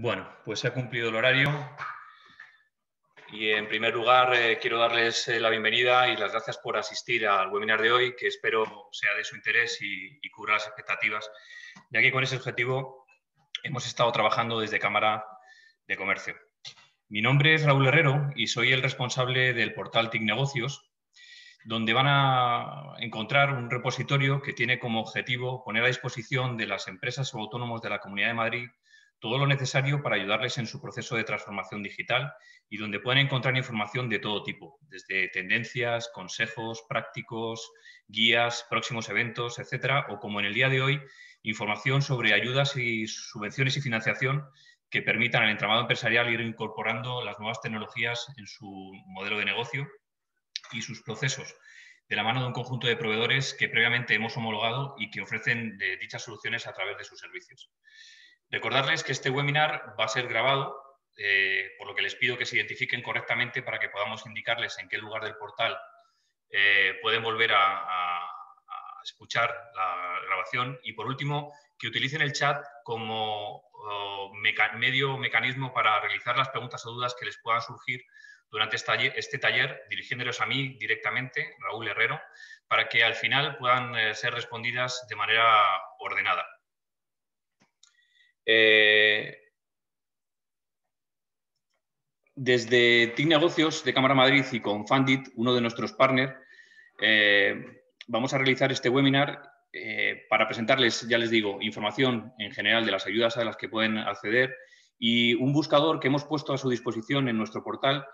Bueno, pues se ha cumplido el horario y en primer lugar eh, quiero darles eh, la bienvenida y las gracias por asistir al webinar de hoy, que espero sea de su interés y, y cubra las expectativas, ya que con ese objetivo hemos estado trabajando desde Cámara de Comercio. Mi nombre es Raúl Herrero y soy el responsable del portal TIC Negocios, donde van a encontrar un repositorio que tiene como objetivo poner a disposición de las empresas o autónomos de la Comunidad de Madrid todo lo necesario para ayudarles en su proceso de transformación digital y donde pueden encontrar información de todo tipo, desde tendencias, consejos prácticos, guías, próximos eventos, etcétera, o como en el día de hoy, información sobre ayudas y subvenciones y financiación que permitan al entramado empresarial ir incorporando las nuevas tecnologías en su modelo de negocio y sus procesos, de la mano de un conjunto de proveedores que previamente hemos homologado y que ofrecen dichas soluciones a través de sus servicios. Recordarles que este webinar va a ser grabado, eh, por lo que les pido que se identifiquen correctamente para que podamos indicarles en qué lugar del portal eh, pueden volver a, escuchar la grabación. Y por último, que utilicen el chat como o, medio mecanismo para realizar las preguntas o dudas que les puedan surgir durante este taller, dirigiéndolos a mí directamente, Raúl Herrero, para que al final puedan eh, ser respondidas de manera ordenada. Eh, desde TIC Negocios de Cámara Madrid y con Fundit, uno de nuestros partners, eh, vamos a realizar este webinar eh, para presentarles, ya les digo, información en general de las ayudas a las que pueden acceder y un buscador que hemos puesto a su disposición en nuestro portal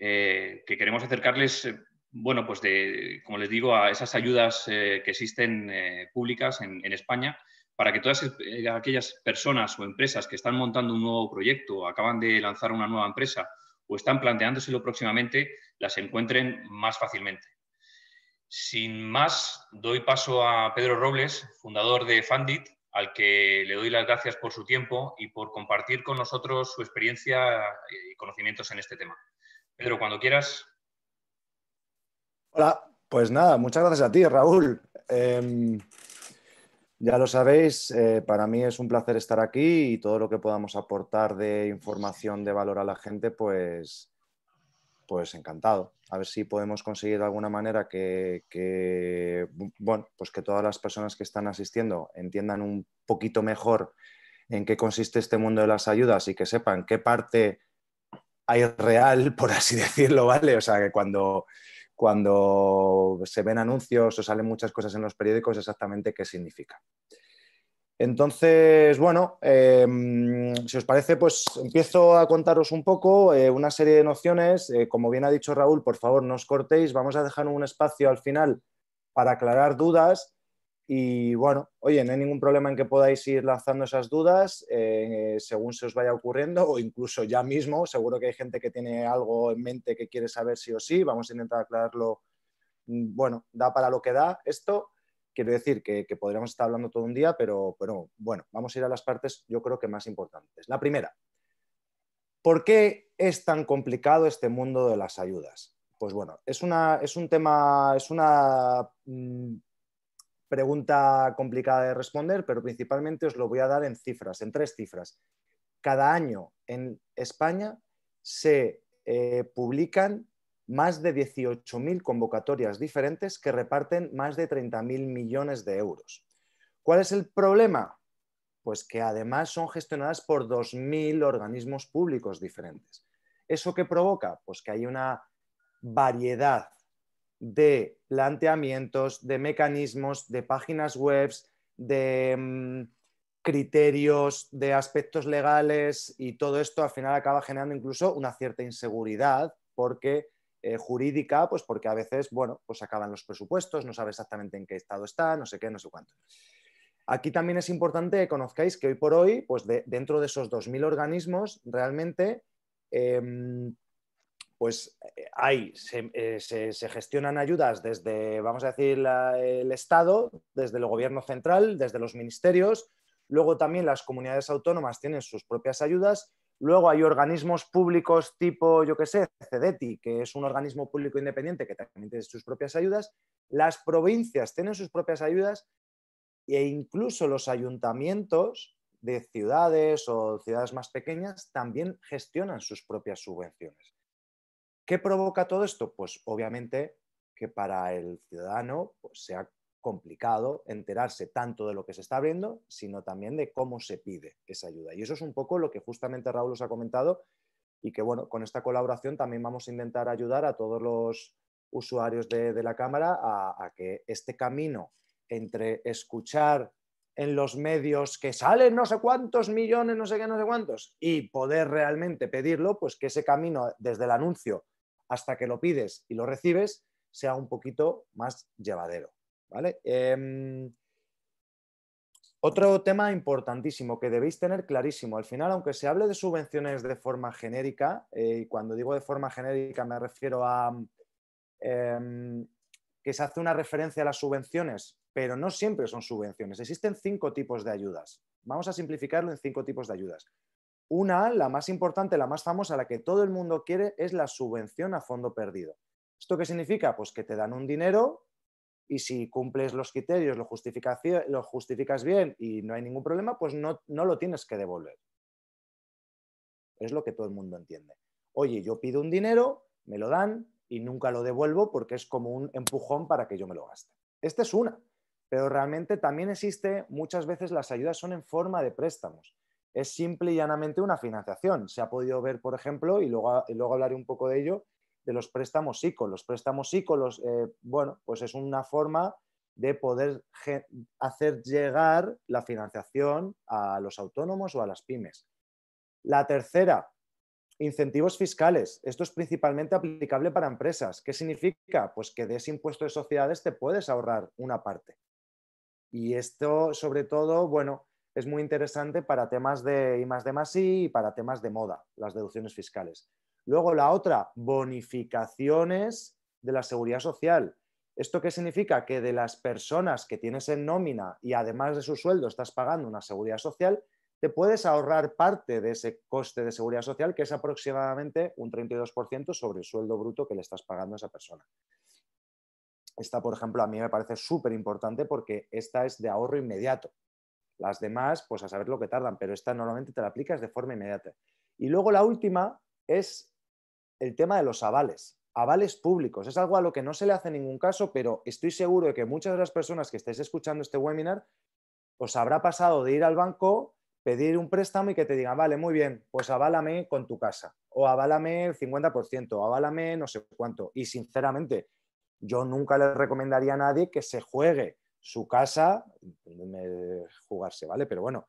que queremos acercarles, bueno, pues de, como les digo, a esas ayudas que existen públicas en España para que todas eh, aquellas personas o empresas que están montando un nuevo proyecto, acaban de lanzar una nueva empresa o están planteándoselo próximamente, las encuentren más fácilmente. Sin más, doy paso a Pedro Robles, fundador de Fundit, al que le doy las gracias por su tiempo y por compartir con nosotros su experiencia eh, y conocimientos en este tema. Pedro, cuando quieras. Hola, pues nada, muchas gracias a ti, Raúl. Em, ya lo sabéis, eh, para mí es un placer estar aquí y todo lo que podamos aportar de información de valor a la gente, pues, pues encantado. A ver si podemos conseguir de alguna manera que, bueno, pues que todas las personas que están asistiendo entiendan un poquito mejor en qué consiste este mundo de las ayudas y que sepan qué parte hay real, por así decirlo, ¿vale? O sea, que cuando cuando se ven anuncios o salen muchas cosas en los periódicos exactamente qué significa. Entonces, bueno, em, si os parece, pues empiezo a contaros un poco eh, una serie de nociones. Eh, como bien ha dicho Raúl, por favor, no os cortéis. Vamos a dejar un espacio al final para aclarar dudas y bueno, oye, no hay ningún problema en que podáis ir lanzando esas dudas eh, según se os vaya ocurriendo o incluso ya mismo, seguro que hay gente que tiene algo en mente que quiere saber sí o sí, vamos a intentar aclararlo, mm, bueno, da para lo que da esto, quiero decir que, podríamos estar hablando todo un día, pero, bueno, vamos a ir a las partes yo creo que más importantes. La primera, ¿por qué es tan complicado este mundo de las ayudas? Pues bueno, es, una, es un tema, es una... Mm, pregunta complicada de responder, pero principalmente os lo voy a dar en cifras, en tres cifras. Cada año en España se eh, publican más de 18.000 convocatorias diferentes que reparten más de 30.000 millones de euros. ¿Cuál es el problema? Pues que además son gestionadas por 2.000 organismos públicos diferentes. ¿Eso qué provoca? Pues que hay una variedad de planteamientos, de mecanismos, de páginas web, de mm, criterios, de aspectos legales y todo esto al final acaba generando incluso una cierta inseguridad porque eh, jurídica, pues porque a veces, bueno, pues acaban los presupuestos, no sabe exactamente en qué estado está, no sé qué, no sé cuánto. Aquí también es importante que conozcáis que hoy por hoy, pues dentro de esos 2.000 organismos, realmente em, pues eh, hay, eh, se, gestionan ayudas desde, vamos a decir, el Estado, desde el gobierno central, desde los ministerios, luego también las comunidades autónomas tienen sus propias ayudas, luego hay organismos públicos tipo, yo qué sé, CEDETI, que es un organismo público independiente que también tiene sus propias ayudas, las provincias tienen sus propias ayudas e incluso los ayuntamientos de ciudades o ciudades más pequeñas también gestionan sus propias subvenciones. ¿Qué provoca todo esto? Pues obviamente que para el ciudadano pues, sea complicado enterarse tanto de lo que se está abriendo, sino también de cómo se pide esa ayuda. Y eso es un poco lo que justamente Raúl os ha comentado y que bueno, con esta colaboración también vamos a intentar ayudar a todos los usuarios de, la Cámara a que este camino entre escuchar en los medios que salen no sé cuántos millones, no sé qué, no sé cuántos, y poder realmente pedirlo, pues que ese camino desde el anuncio hasta que lo pides y lo recibes, sea un poquito más llevadero. ¿vale? Em, otro tema importantísimo que debéis tener clarísimo. Al final, aunque se hable de subvenciones de forma genérica, eh, y cuando digo de forma genérica me refiero a em, que se hace una referencia a las subvenciones, pero no siempre son subvenciones. Existen cinco tipos de ayudas. Vamos a simplificarlo en cinco tipos de ayudas. Una, la más importante, la más famosa, la que todo el mundo quiere, es la subvención a fondo perdido. ¿Esto qué significa? Pues que te dan un dinero y si cumples los criterios, lo, justificas bien y no hay ningún problema, pues no, no lo tienes que devolver. Es lo que todo el mundo entiende. Oye, yo pido un dinero, me lo dan y nunca lo devuelvo porque es como un empujón para que yo me lo gaste. Esta es una, pero realmente también existe, muchas veces las ayudas son en forma de préstamos es simple y llanamente una financiación. Se ha podido ver, por ejemplo, y luego, hablaré un poco de ello, de los préstamos ICO. Los préstamos ICO, los, eh, bueno, pues es una forma de poder hacer llegar la financiación a los autónomos o a las pymes. La tercera, incentivos fiscales. Esto es principalmente aplicable para empresas. ¿Qué significa? Pues que de ese impuesto de sociedades te puedes ahorrar una parte. Y esto, sobre todo, bueno, es muy interesante para temas de I más y para temas de moda, las deducciones fiscales. Luego la otra, bonificaciones de la seguridad social. ¿Esto qué significa? Que de las personas que tienes en nómina y además de su sueldo estás pagando una seguridad social, te puedes ahorrar parte de ese coste de seguridad social, que es aproximadamente un 32% sobre el sueldo bruto que le estás pagando a esa persona. Esta, por ejemplo, a mí me parece súper importante porque esta es de ahorro inmediato. Las demás, pues a saber lo que tardan, pero esta normalmente te la aplicas de forma inmediata. Y luego la última es el tema de los avales, avales públicos. Es algo a lo que no se le hace ningún caso, pero estoy seguro de que muchas de las personas que estáis escuchando este webinar os habrá pasado de ir al banco, pedir un préstamo y que te digan, vale, muy bien, pues aválame con tu casa, o aválame el 50%, o aválame no sé cuánto. Y sinceramente, yo nunca le recomendaría a nadie que se juegue su casa, jugarse, ¿vale? Pero bueno,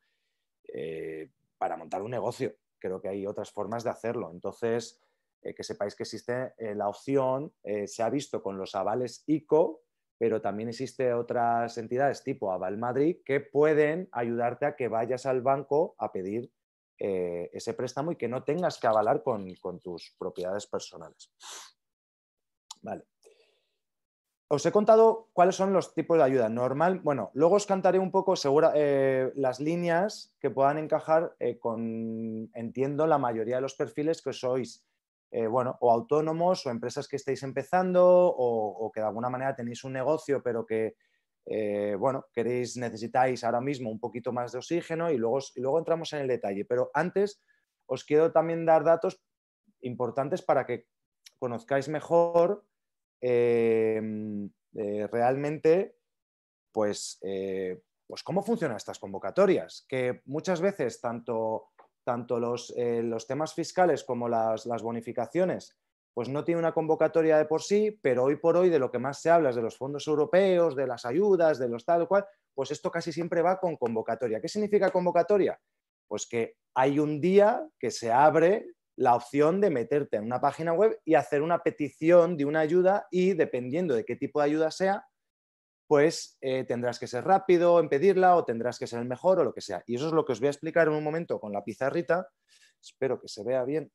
eh, para montar un negocio, creo que hay otras formas de hacerlo. Entonces, eh, que sepáis que existe eh, la opción, se ha visto con los avales ICO, pero también existe otras entidades tipo Aval Madrid que pueden ayudarte a que vayas al banco a pedir ese préstamo y que no tengas que avalar con tus propiedades personales. Vale os he contado cuáles son los tipos de ayuda. Normal, bueno, luego os cantaré un poco segura, eh, las líneas que puedan encajar eh, con, entiendo, la mayoría de los perfiles que sois, eh, bueno, o autónomos o empresas que estáis empezando o, que de alguna manera tenéis un negocio pero que, bueno, queréis, necesitáis ahora mismo un poquito más de oxígeno y luego, y luego entramos en el detalle. Pero antes os quiero también dar datos importantes para que conozcáis mejor Em, eh, realmente, pues, eh, pues, cómo funcionan estas convocatorias, que muchas veces tanto, tanto eh, los, temas fiscales como las, las bonificaciones, pues no tiene una convocatoria de por sí, pero hoy por hoy de lo que más se habla es de los fondos europeos, de las ayudas, de los tal cual, pues esto casi siempre va con convocatoria. ¿Qué significa convocatoria? Pues que hay un día que se abre la opción de meterte en una página web y hacer una petición de una ayuda y dependiendo de qué tipo de ayuda sea, pues eh, tendrás que ser rápido en pedirla o tendrás que ser el mejor o lo que sea. Y eso es lo que os voy a explicar en un momento con la pizarrita. Espero que se vea bien.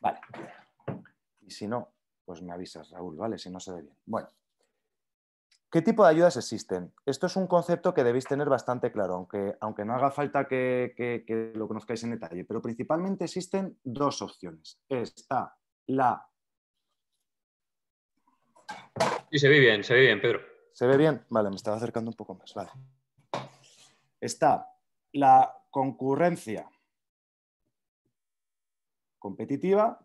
Vale. Y si no, pues me avisas, Raúl, ¿vale? Si no se ve bien. Bueno. ¿Qué tipo de ayudas existen? Esto es un concepto que debéis tener bastante claro, aunque, aunque no haga falta que, que, lo conozcáis en detalle, pero principalmente existen dos opciones. Está la... Y se ve bien, se ve bien, Pedro. ¿Se ve bien? Vale, me estaba acercando un poco más, vale. Está la concurrencia competitiva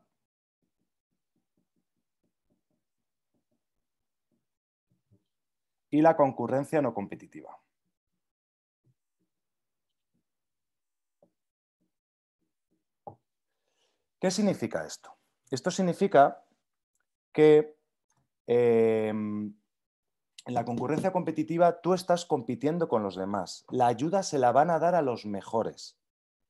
y la concurrencia no competitiva. ¿Qué significa esto? Esto significa que eh, en la concurrencia competitiva tú estás compitiendo con los demás. La ayuda se la van a dar a los mejores.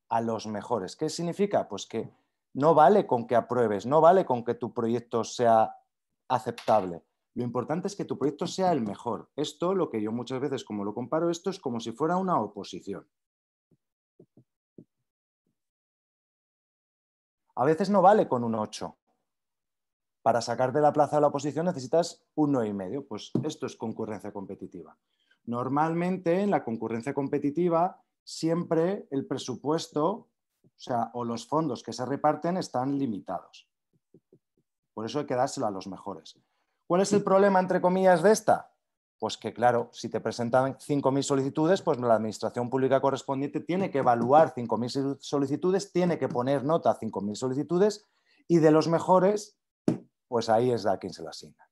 A los mejores. ¿Qué significa? Pues que no vale con que apruebes, no vale con que tu proyecto sea aceptable. Lo importante es que tu proyecto sea el mejor. Esto, lo que yo muchas veces como lo comparo, esto es como si fuera una oposición. A veces no vale con un 8. Para sacarte la plaza de la oposición necesitas un 9,5. Pues esto es concurrencia competitiva. Normalmente en la concurrencia competitiva siempre el presupuesto o, sea, o los fondos que se reparten están limitados. Por eso hay que dárselo a los mejores. ¿Cuál es el problema, entre comillas, de esta? Pues que, claro, si te presentan 5.000 solicitudes, pues la administración pública correspondiente tiene que evaluar 5.000 solicitudes, tiene que poner nota a 5.000 solicitudes y de los mejores, pues ahí es a quien se lo asigna.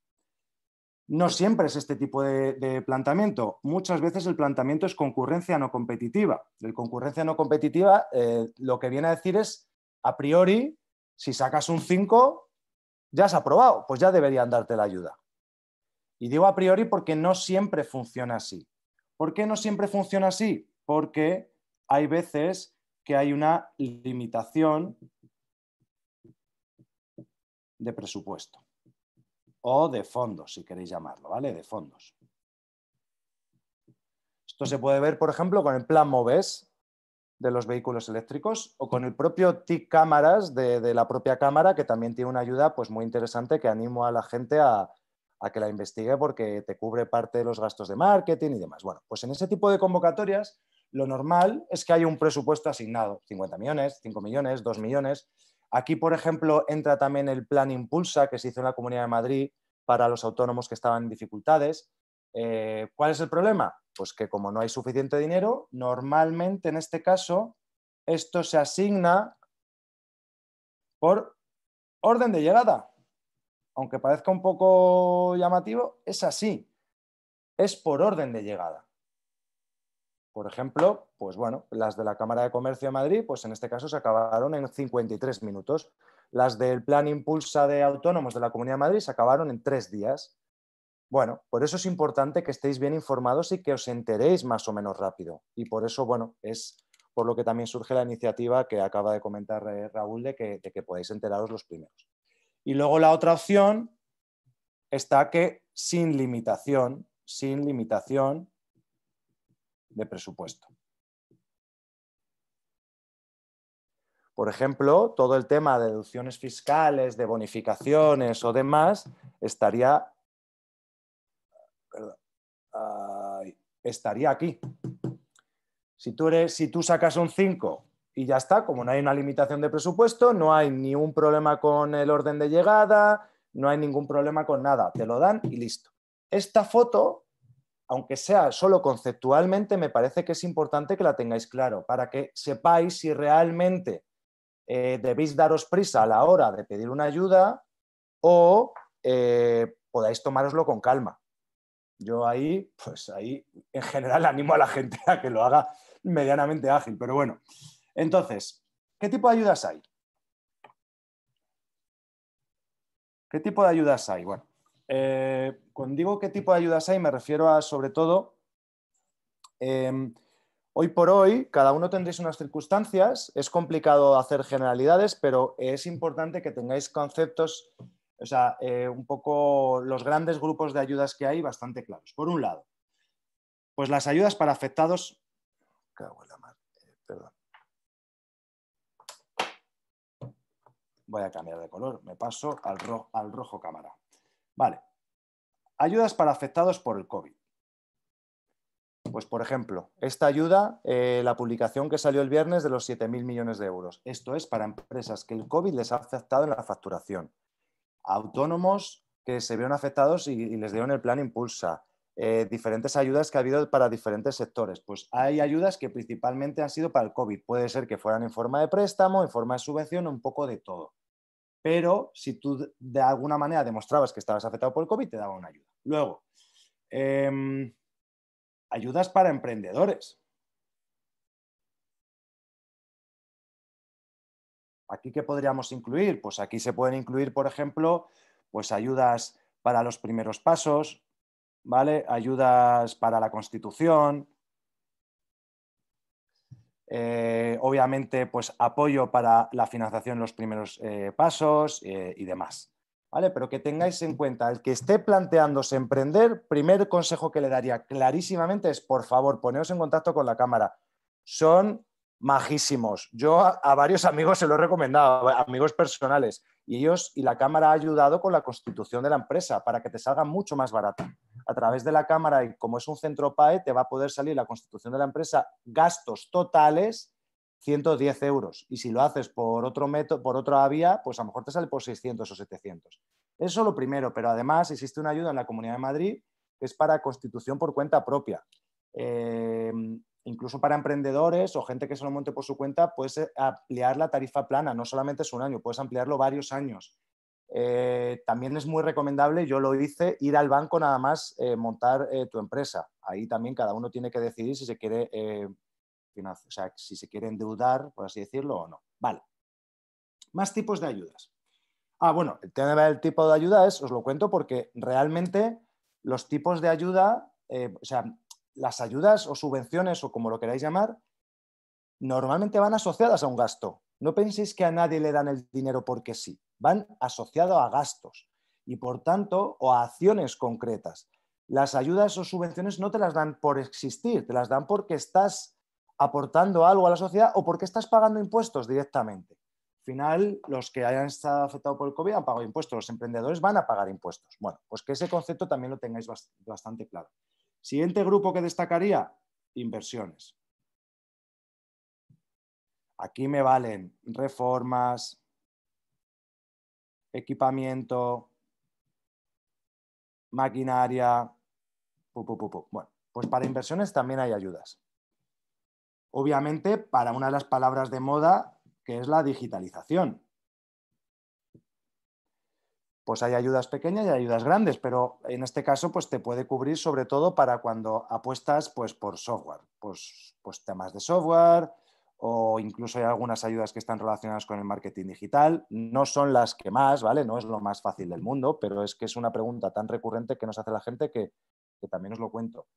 No siempre es este tipo de, planteamiento. Muchas veces el planteamiento es concurrencia no competitiva. El concurrencia no competitiva eh, lo que viene a decir es, a priori, si sacas un 5, ya has aprobado, pues ya deberían darte la ayuda. Y digo a priori porque no siempre funciona así. ¿Por qué no siempre funciona así? Porque hay veces que hay una limitación de presupuesto o de fondos, si queréis llamarlo, ¿vale? De fondos. Esto se puede ver, por ejemplo, con el plan MOVES, de los vehículos eléctricos o con el propio TIC cámaras de, la propia cámara, que también tiene una ayuda pues, muy interesante que animo a la gente a, a, que la investigue porque te cubre parte de los gastos de marketing y demás. Bueno, pues en ese tipo de convocatorias lo normal es que haya un presupuesto asignado, 50 millones, 5 millones, 2 millones. Aquí, por ejemplo, entra también el plan Impulsa que se hizo en la Comunidad de Madrid para los autónomos que estaban en dificultades. Eh, ¿Cuál es el problema? Pues que como no hay suficiente dinero, normalmente en este caso esto se asigna por orden de llegada. Aunque parezca un poco llamativo, es así. Es por orden de llegada. Por ejemplo, pues bueno, las de la Cámara de Comercio de Madrid, pues en este caso se acabaron en 53 minutos. Las del Plan Impulsa de Autónomos de la Comunidad de Madrid se acabaron en tres días. Bueno, por eso es importante que estéis bien informados y que os enteréis más o menos rápido. Y por eso, bueno, es por lo que también surge la iniciativa que acaba de comentar eh, Raúl de que, de podáis enteraros los primeros. Y luego la otra opción está que sin limitación, sin limitación de presupuesto. Por ejemplo, todo el tema de deducciones fiscales, de bonificaciones o demás, estaría estaría aquí. Si tú, eres, si tú sacas un 5 y ya está, como no hay una limitación de presupuesto, no hay ni un problema con el orden de llegada, no hay ningún problema con nada, te lo dan y listo. Esta foto, aunque sea solo conceptualmente, me parece que es importante que la tengáis claro para que sepáis si realmente eh, debéis daros prisa a la hora de pedir una ayuda o eh, podáis tomároslo con calma. Yo ahí, pues ahí en general animo a la gente a que lo haga medianamente ágil, pero bueno. Entonces, ¿qué tipo de ayudas hay? ¿Qué tipo de ayudas hay? Bueno, eh, cuando digo qué tipo de ayudas hay, me refiero a sobre todo, em, hoy por hoy, cada uno tendréis unas circunstancias, es complicado hacer generalidades, pero es importante que tengáis conceptos o sea, eh, un poco los grandes grupos de ayudas que hay bastante claros. Por un lado, pues las ayudas para afectados... Eh, perdón. Voy a cambiar de color, me paso al, al rojo cámara. Vale. Ayudas para afectados por el COVID. Pues, por ejemplo, esta ayuda, eh, la publicación que salió el viernes de los 7.000 millones de euros. Esto es para empresas que el COVID les ha afectado en la facturación autónomos que se vieron afectados y, les dieron el plan Impulsa, eh, diferentes ayudas que ha habido para diferentes sectores. Pues hay ayudas que principalmente han sido para el COVID. Puede ser que fueran en forma de préstamo, en forma de subvención, un poco de todo. Pero si tú de alguna manera demostrabas que estabas afectado por el COVID, te daban una ayuda. Luego, em, ayudas para emprendedores. ¿Aquí qué podríamos incluir? Pues aquí se pueden incluir, por ejemplo, pues ayudas para los primeros pasos, ¿vale? Ayudas para la constitución. Eh, obviamente, pues apoyo para la financiación en los primeros eh, pasos eh, y demás. ¿Vale? Pero que tengáis en cuenta, el que esté planteándose emprender, primer consejo que le daría clarísimamente es, por favor, poneos en contacto con la cámara. Son majísimos. Yo a, varios amigos se lo he recomendado, amigos personales, y ellos y la Cámara ha ayudado con la constitución de la empresa para que te salga mucho más barato, A través de la Cámara, y como es un centro PAE, te va a poder salir la constitución de la empresa, gastos totales, 110 euros. Y si lo haces por, otro método, por otra vía, pues a lo mejor te sale por 600 o 700. Eso es lo primero, pero además existe una ayuda en la Comunidad de Madrid que es para constitución por cuenta propia. Eh, incluso para emprendedores o gente que se lo monte por su cuenta, puedes eh, ampliar la tarifa plana, no solamente es un año, puedes ampliarlo varios años. Eh, también es muy recomendable, yo lo hice, ir al banco nada más eh, montar tu empresa. Ahí también cada uno tiene que decidir si se quiere, si se quiere endeudar, por así decirlo, o no. Vale. Más tipos de ayudas. Ah, bueno, el tema del tipo de ayuda es, os lo cuento porque realmente los tipos de ayuda, o sea, las ayudas o subvenciones o como lo queráis llamar, normalmente van asociadas a un gasto. No penséis que a nadie le dan el dinero porque sí, van asociados a gastos y por tanto o a acciones concretas. Las ayudas o subvenciones no te las dan por existir, te las dan porque estás aportando algo a la sociedad o porque estás pagando impuestos directamente. Al final, los que hayan estado afectados por el COVID han pagado impuestos, los emprendedores van a pagar impuestos. Bueno, pues que ese concepto también lo tengáis bastante claro. Siguiente grupo que destacaría, inversiones. Aquí me valen reformas, equipamiento, maquinaria. bueno, pues para inversiones también hay ayudas. Obviamente, para una de las palabras de moda, que es la digitalización pues hay ayudas pequeñas y ayudas grandes, pero en este caso pues te puede cubrir sobre todo para cuando apuestas pues, por software, pues, pues, temas de software o incluso hay algunas ayudas que están relacionadas con el marketing digital. No son las que más, ¿vale? No es lo más fácil del mundo, pero es que es una pregunta tan recurrente que nos hace la gente que, también os lo cuento.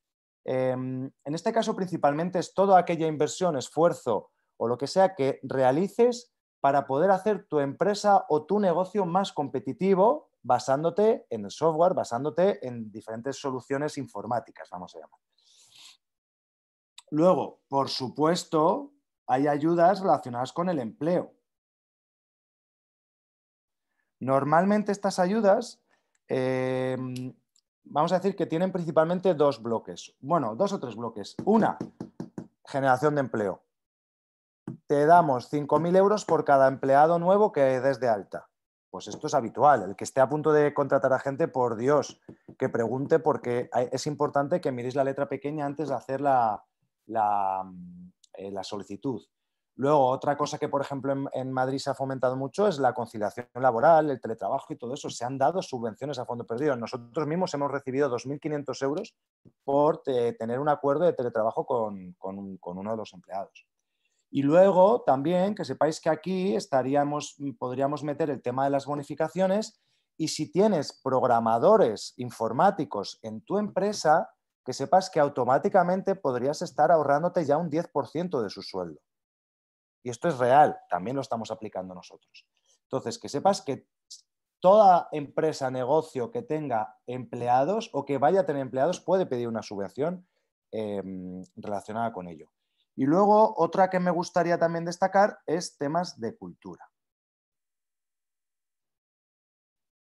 Em, en este caso principalmente es toda aquella inversión, esfuerzo o lo que sea que realices para poder hacer tu empresa o tu negocio más competitivo basándote en el software, basándote en diferentes soluciones informáticas, vamos a llamar. Luego, por supuesto, hay ayudas relacionadas con el empleo. Normalmente estas ayudas, em, vamos a decir que tienen principalmente dos bloques. Bueno, dos o tres bloques. Una, generación de empleo te damos 5.000 euros por cada empleado nuevo que des de alta. Pues esto es habitual. El que esté a punto de contratar a gente, por Dios, que pregunte porque es importante que miréis la letra pequeña antes de hacer la, eh, solicitud. Luego, otra cosa que, por ejemplo, en, Madrid se ha fomentado mucho es la conciliación laboral, el teletrabajo y todo eso. Se han dado subvenciones a fondo perdido. Nosotros mismos hemos recibido 2.500 euros por eh, tener un acuerdo de teletrabajo con uno de los empleados. Y luego también que sepáis que aquí estaríamos, mm, podríamos meter el tema de las bonificaciones y si tienes programadores informáticos en tu empresa, que sepas que automáticamente podrías estar ahorrándote ya un 10% de su sueldo. Y esto es real, también lo estamos aplicando nosotros. Entonces, que sepas que toda empresa, negocio que tenga empleados o que vaya a tener empleados puede pedir una subvención em, relacionada con ello. Y luego otra que me gustaría también destacar es temas de cultura.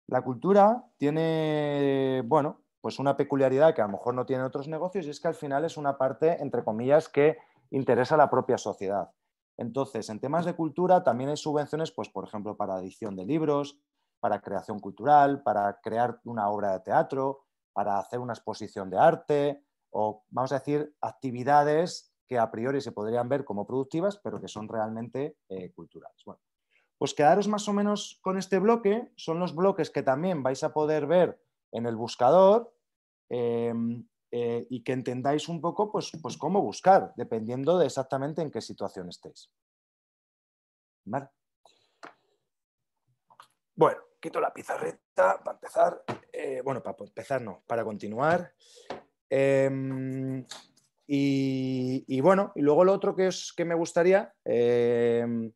La cultura tiene, bueno, pues una peculiaridad que a lo mejor no tienen otros negocios y es que al final es una parte, entre comillas, que interesa a la propia sociedad. Entonces, en temas de cultura también hay subvenciones, pues por ejemplo, para edición de libros, para creación cultural, para crear una obra de teatro, para hacer una exposición de arte o, vamos a decir, actividades que a priori se podrían ver como productivas, pero que son realmente eh, culturales. Bueno, pues quedaros más o menos con este bloque, son los bloques que también vais a poder ver en el buscador em, eh, y que entendáis un poco pues, pues cómo buscar, dependiendo de exactamente en qué situación estéis. Bueno, quito la pizarreta para empezar. Eh, bueno, para empezar no, para continuar. Em, y, bueno, y luego lo otro que, que me gustaría em,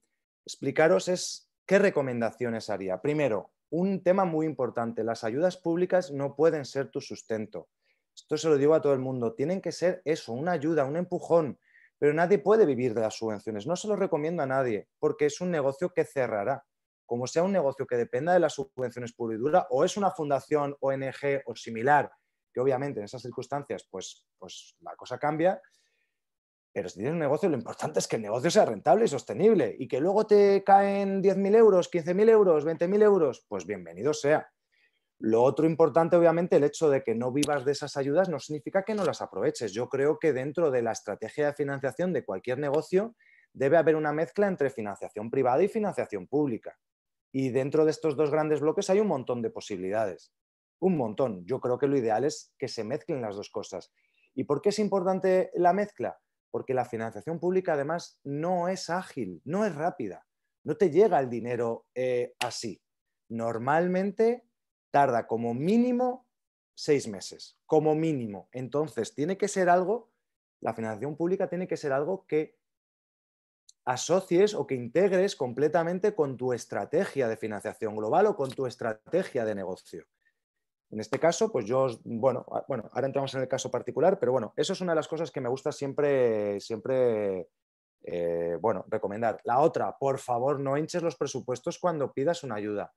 explicaros es qué recomendaciones haría. Primero, un tema muy importante, las ayudas públicas no pueden ser tu sustento. Esto se lo digo a todo el mundo, tienen que ser eso, una ayuda, un empujón, pero nadie puede vivir de las subvenciones. No se lo recomiendo a nadie, porque es un negocio que cerrará. Como sea un negocio que dependa de las subvenciones públicas o es una fundación, ONG o similar, que obviamente en esas circunstancias pues, pues la cosa cambia, pero si tienes un negocio, lo importante es que el negocio sea rentable y sostenible y que luego te caen 10.000 euros, 15.000 euros, 20.000 euros, pues bienvenido sea. Lo otro importante, obviamente, el hecho de que no vivas de esas ayudas no significa que no las aproveches. Yo creo que dentro de la estrategia de financiación de cualquier negocio debe haber una mezcla entre financiación privada y financiación pública. Y dentro de estos dos grandes bloques hay un montón de posibilidades un montón. Yo creo que lo ideal es que se mezclen las dos cosas. ¿Y por qué es importante la mezcla? Porque la financiación pública además no es ágil, no es rápida, no te llega el dinero eh, así. Normalmente tarda como mínimo seis meses, como mínimo. Entonces, tiene que ser algo, la financiación pública tiene que ser algo que asocies o que integres completamente con tu estrategia de financiación global o con tu estrategia de negocio. En este caso, pues yo, bueno, bueno, ahora entramos en el caso particular, pero bueno, eso es una de las cosas que me gusta siempre, siempre, eh, bueno, recomendar. La otra, por favor, no hinches los presupuestos cuando pidas una ayuda.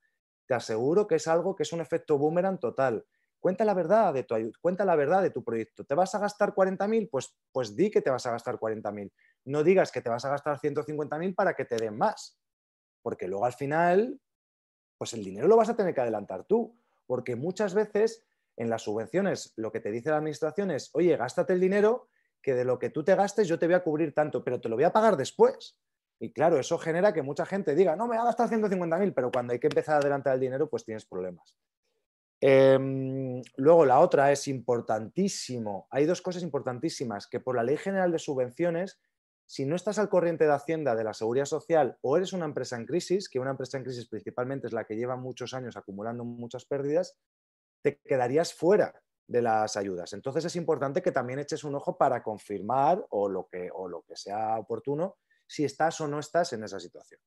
Te aseguro que es algo que es un efecto boomerang total. Cuenta la verdad de tu ayuda, cuenta la verdad de tu proyecto. ¿Te vas a gastar 40.000? Pues, pues di que te vas a gastar 40.000. No digas que te vas a gastar 150.000 para que te den más, porque luego al final, pues el dinero lo vas a tener que adelantar tú porque muchas veces en las subvenciones lo que te dice la administración es, oye, gástate el dinero, que de lo que tú te gastes yo te voy a cubrir tanto, pero te lo voy a pagar después. Y claro, eso genera que mucha gente diga, no, me va a gastar 150.000, pero cuando hay que empezar a adelantar el dinero, pues tienes problemas. Em, luego, la otra es importantísimo. Hay dos cosas importantísimas, que por la Ley General de Subvenciones si no estás al corriente de Hacienda, de la Seguridad Social o eres una empresa en crisis, que una empresa en crisis principalmente es la que lleva muchos años acumulando muchas pérdidas, te quedarías fuera de las ayudas. Entonces es importante que también eches un ojo para confirmar o lo que, o lo que sea oportuno si estás o no estás en esa situación.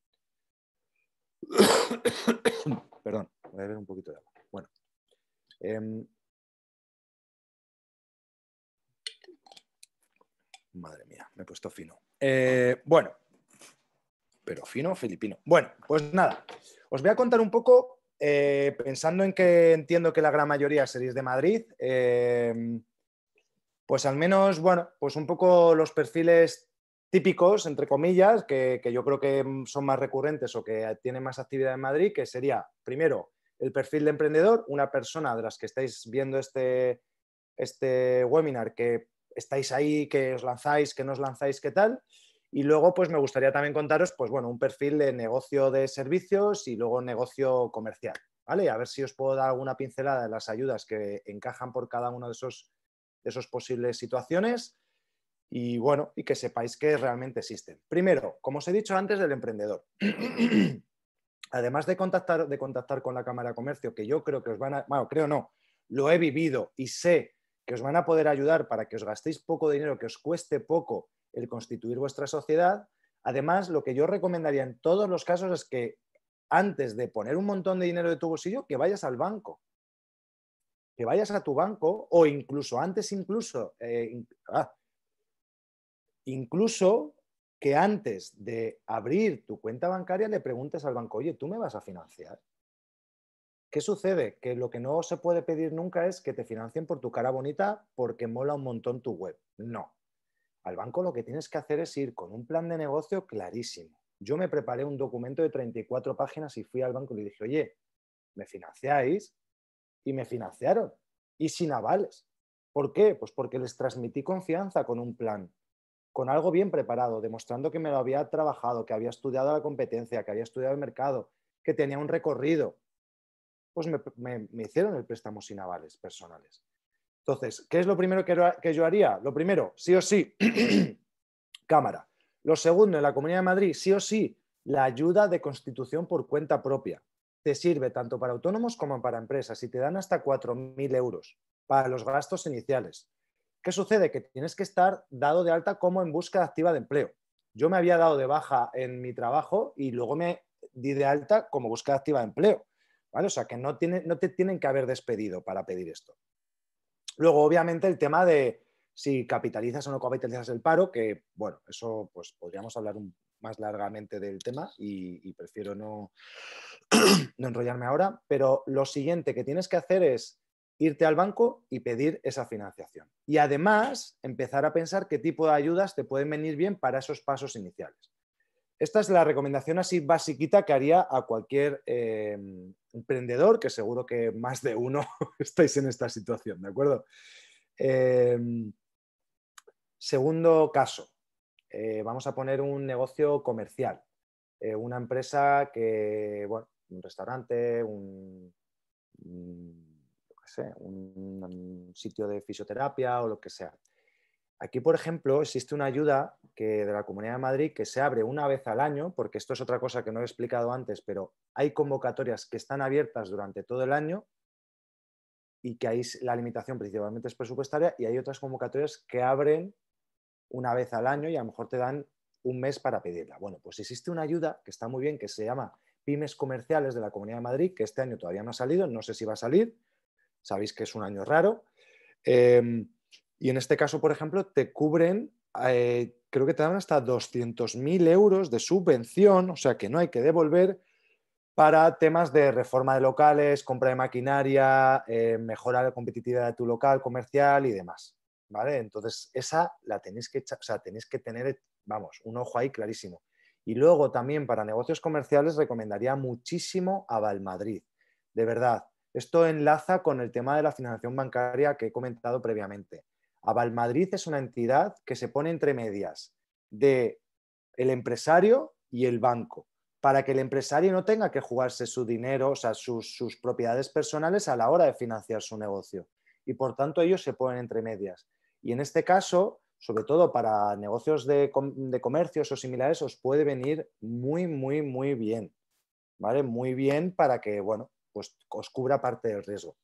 Perdón, voy a ver un poquito de agua. Bueno. Em, madre mía, me he puesto fino. Eh, bueno, pero fino filipino. Bueno, pues nada, os voy a contar un poco, eh, pensando en que entiendo que la gran mayoría seréis de Madrid, eh, pues al menos, bueno, pues un poco los perfiles típicos, entre comillas, que, yo creo que son más recurrentes o que tienen más actividad en Madrid, que sería, primero, el perfil de emprendedor, una persona de las que estáis viendo este, este webinar que estáis ahí, que os lanzáis, que no os lanzáis, qué tal. Y luego, pues me gustaría también contaros, pues bueno, un perfil de negocio de servicios y luego negocio comercial, ¿vale? A ver si os puedo dar alguna pincelada de las ayudas que encajan por cada uno de esos, esos posibles situaciones y bueno, y que sepáis que realmente existen. Primero, como os he dicho antes, del emprendedor. Además de contactar, de contactar con la Cámara de Comercio, que yo creo que os van a, bueno, creo no, lo he vivido y sé que os van a poder ayudar para que os gastéis poco dinero, que os cueste poco el constituir vuestra sociedad. Además, lo que yo recomendaría en todos los casos es que antes de poner un montón de dinero de tu bolsillo, que vayas al banco. Que vayas a tu banco o incluso antes, incluso, eh, ah, incluso que antes de abrir tu cuenta bancaria le preguntes al banco, oye, ¿tú me vas a financiar? ¿Qué sucede? Que lo que no se puede pedir nunca es que te financien por tu cara bonita porque mola un montón tu web. No. Al banco lo que tienes que hacer es ir con un plan de negocio clarísimo. Yo me preparé un documento de 34 páginas y fui al banco y le dije, oye, ¿me financiáis? Y me financiaron. Y sin avales. ¿Por qué? Pues porque les transmití confianza con un plan, con algo bien preparado, demostrando que me lo había trabajado, que había estudiado la competencia, que había estudiado el mercado, que tenía un recorrido pues me, hicieron el préstamo sin avales personales. Entonces, ¿qué es lo primero que, que yo haría? Lo primero, sí o sí, cámara. Lo segundo, en la Comunidad de Madrid, sí o sí, la ayuda de constitución por cuenta propia. Te sirve tanto para autónomos como para empresas y te dan hasta 4.000 euros para los gastos iniciales. ¿Qué sucede? Que tienes que estar dado de alta como en búsqueda activa de empleo. Yo me había dado de baja en mi trabajo y luego me di de alta como búsqueda activa de empleo. O sea, que no, te tienen que haber despedido para pedir esto. Luego, obviamente, el tema de si capitalizas o no capitalizas el paro, que, bueno, eso pues podríamos hablar más largamente del tema y, prefiero no, enrollarme ahora, pero lo siguiente que tienes que hacer es irte al banco y pedir esa financiación. Y además empezar a pensar qué tipo de ayudas te pueden venir bien para esos pasos iniciales. Esta es la recomendación así basiquita que haría a cualquier eh, emprendedor, que seguro que más de uno estáis en esta situación, ¿de acuerdo? Em, segundo caso, eh, vamos a poner un negocio comercial, eh, una empresa que, bueno, un restaurante, un sitio de fisioterapia o lo que sea. Aquí, por ejemplo, existe una ayuda que, de la Comunidad de Madrid que se abre una vez al año, porque esto es otra cosa que no he explicado antes, pero hay convocatorias que están abiertas durante todo el año y que ahí la limitación principalmente es presupuestaria y hay otras convocatorias que abren una vez al año y a lo mejor te dan un mes para pedirla. Bueno, pues existe una ayuda que está muy bien, que se llama Pymes Comerciales de la Comunidad de Madrid, que este año todavía no ha salido, no sé si va a salir, sabéis que es un año raro. Em, y en este caso, por ejemplo, te cubren, eh, creo que te dan hasta 200.000 euros de subvención, o sea que no hay que devolver para temas de reforma de locales, compra de maquinaria, eh, mejora la competitividad de tu local comercial y demás. ¿Vale? Entonces, esa la tenéis que, o sea, tenéis que tener, vamos, un ojo ahí clarísimo. Y luego también para negocios comerciales recomendaría muchísimo a Valmadrid. De verdad, esto enlaza con el tema de la financiación bancaria que he comentado previamente. Valmadrid es una entidad que se pone entre medias de el empresario y el banco, para que el empresario no tenga que jugarse su dinero, o sea, sus, propiedades personales a la hora de financiar su negocio. Y por tanto ellos se ponen entre medias. Y en este caso, sobre todo para negocios de, de, comercios o similares, os puede venir muy, muy, muy bien. ¿Vale? Muy bien para que, bueno, pues os cubra parte del riesgo.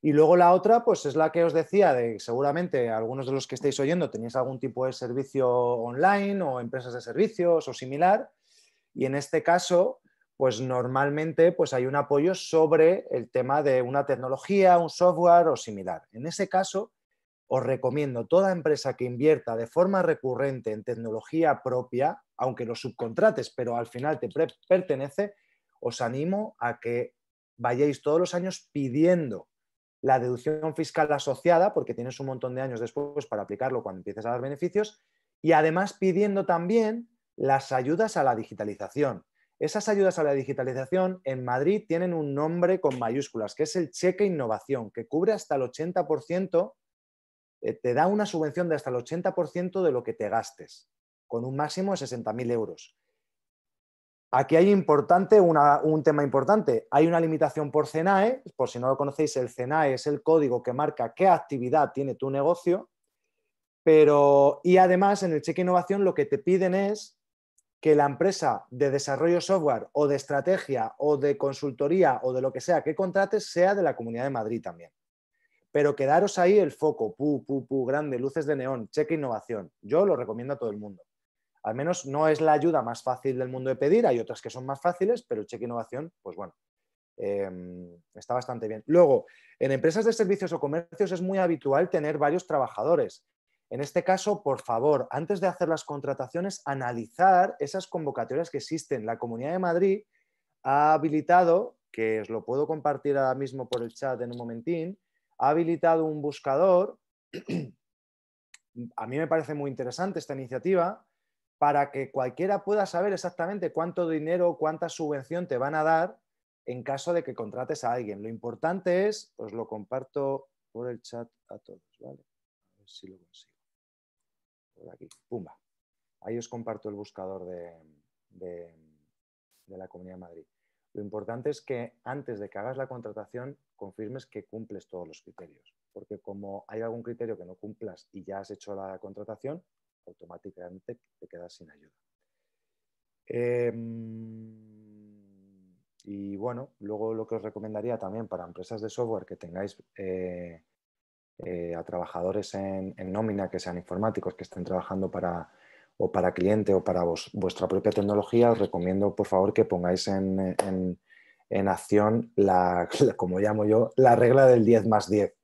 Y luego la otra, pues es la que os decía, de seguramente algunos de los que estáis oyendo tenéis algún tipo de servicio online o empresas de servicios o similar. Y en este caso, pues normalmente pues hay un apoyo sobre el tema de una tecnología, un software o similar. En ese caso, os recomiendo toda empresa que invierta de forma recurrente en tecnología propia, aunque lo subcontrates, pero al final te pertenece, os animo a que vayáis todos los años pidiendo la deducción fiscal asociada, porque tienes un montón de años después para aplicarlo cuando empieces a dar beneficios, y además pidiendo también las ayudas a la digitalización. Esas ayudas a la digitalización en Madrid tienen un nombre con mayúsculas, que es el cheque innovación, que cubre hasta el 80%, eh, te da una subvención de hasta el 80% de lo que te gastes, con un máximo de 60.000 euros. Aquí hay importante un tema importante. Hay una limitación por CENAE, por si no lo conocéis, el CENAE es el código que marca qué actividad tiene tu negocio, pero y además en el cheque innovación lo que te piden es que la empresa de desarrollo software o de estrategia o de consultoría o de lo que sea que contrates sea de la Comunidad de Madrid también. Pero quedaros ahí el foco, pu, pu, pu, grande, luces de neón, cheque innovación. Yo lo recomiendo a todo el mundo. Al menos no es la ayuda más fácil del mundo de pedir, hay otras que son más fáciles, pero el cheque innovación, pues bueno, em, está bastante bien. Luego, en empresas de servicios o comercios es muy habitual tener varios trabajadores. En este caso, por favor, antes de hacer las contrataciones, analizar esas convocatorias que existen. La Comunidad de Madrid ha habilitado, que os lo puedo compartir ahora mismo por el chat en un momentín, ha habilitado un buscador. A mí me parece muy interesante esta iniciativa para que cualquiera pueda saber exactamente cuánto dinero, cuánta subvención te van a dar en caso de que contrates a alguien. Lo importante es, os lo comparto por el chat a todos, ¿vale? A ver si lo consigo. Por aquí, pumba. Ahí os comparto el buscador de, de la Comunidad de Madrid. Lo importante es que antes de que hagas la contratación, confirmes que cumples todos los criterios. Porque como hay algún criterio que no cumplas y ya has hecho la contratación, automáticamente te quedas sin ayuda. Em, y bueno, luego lo que os recomendaría también para empresas de software que tengáis eh, eh, a trabajadores en, nómina que sean informáticos, que estén trabajando para o para cliente o para vos, vuestra propia tecnología, os recomiendo por favor que pongáis en, acción la, como llamo yo, la regla del 10 más 10,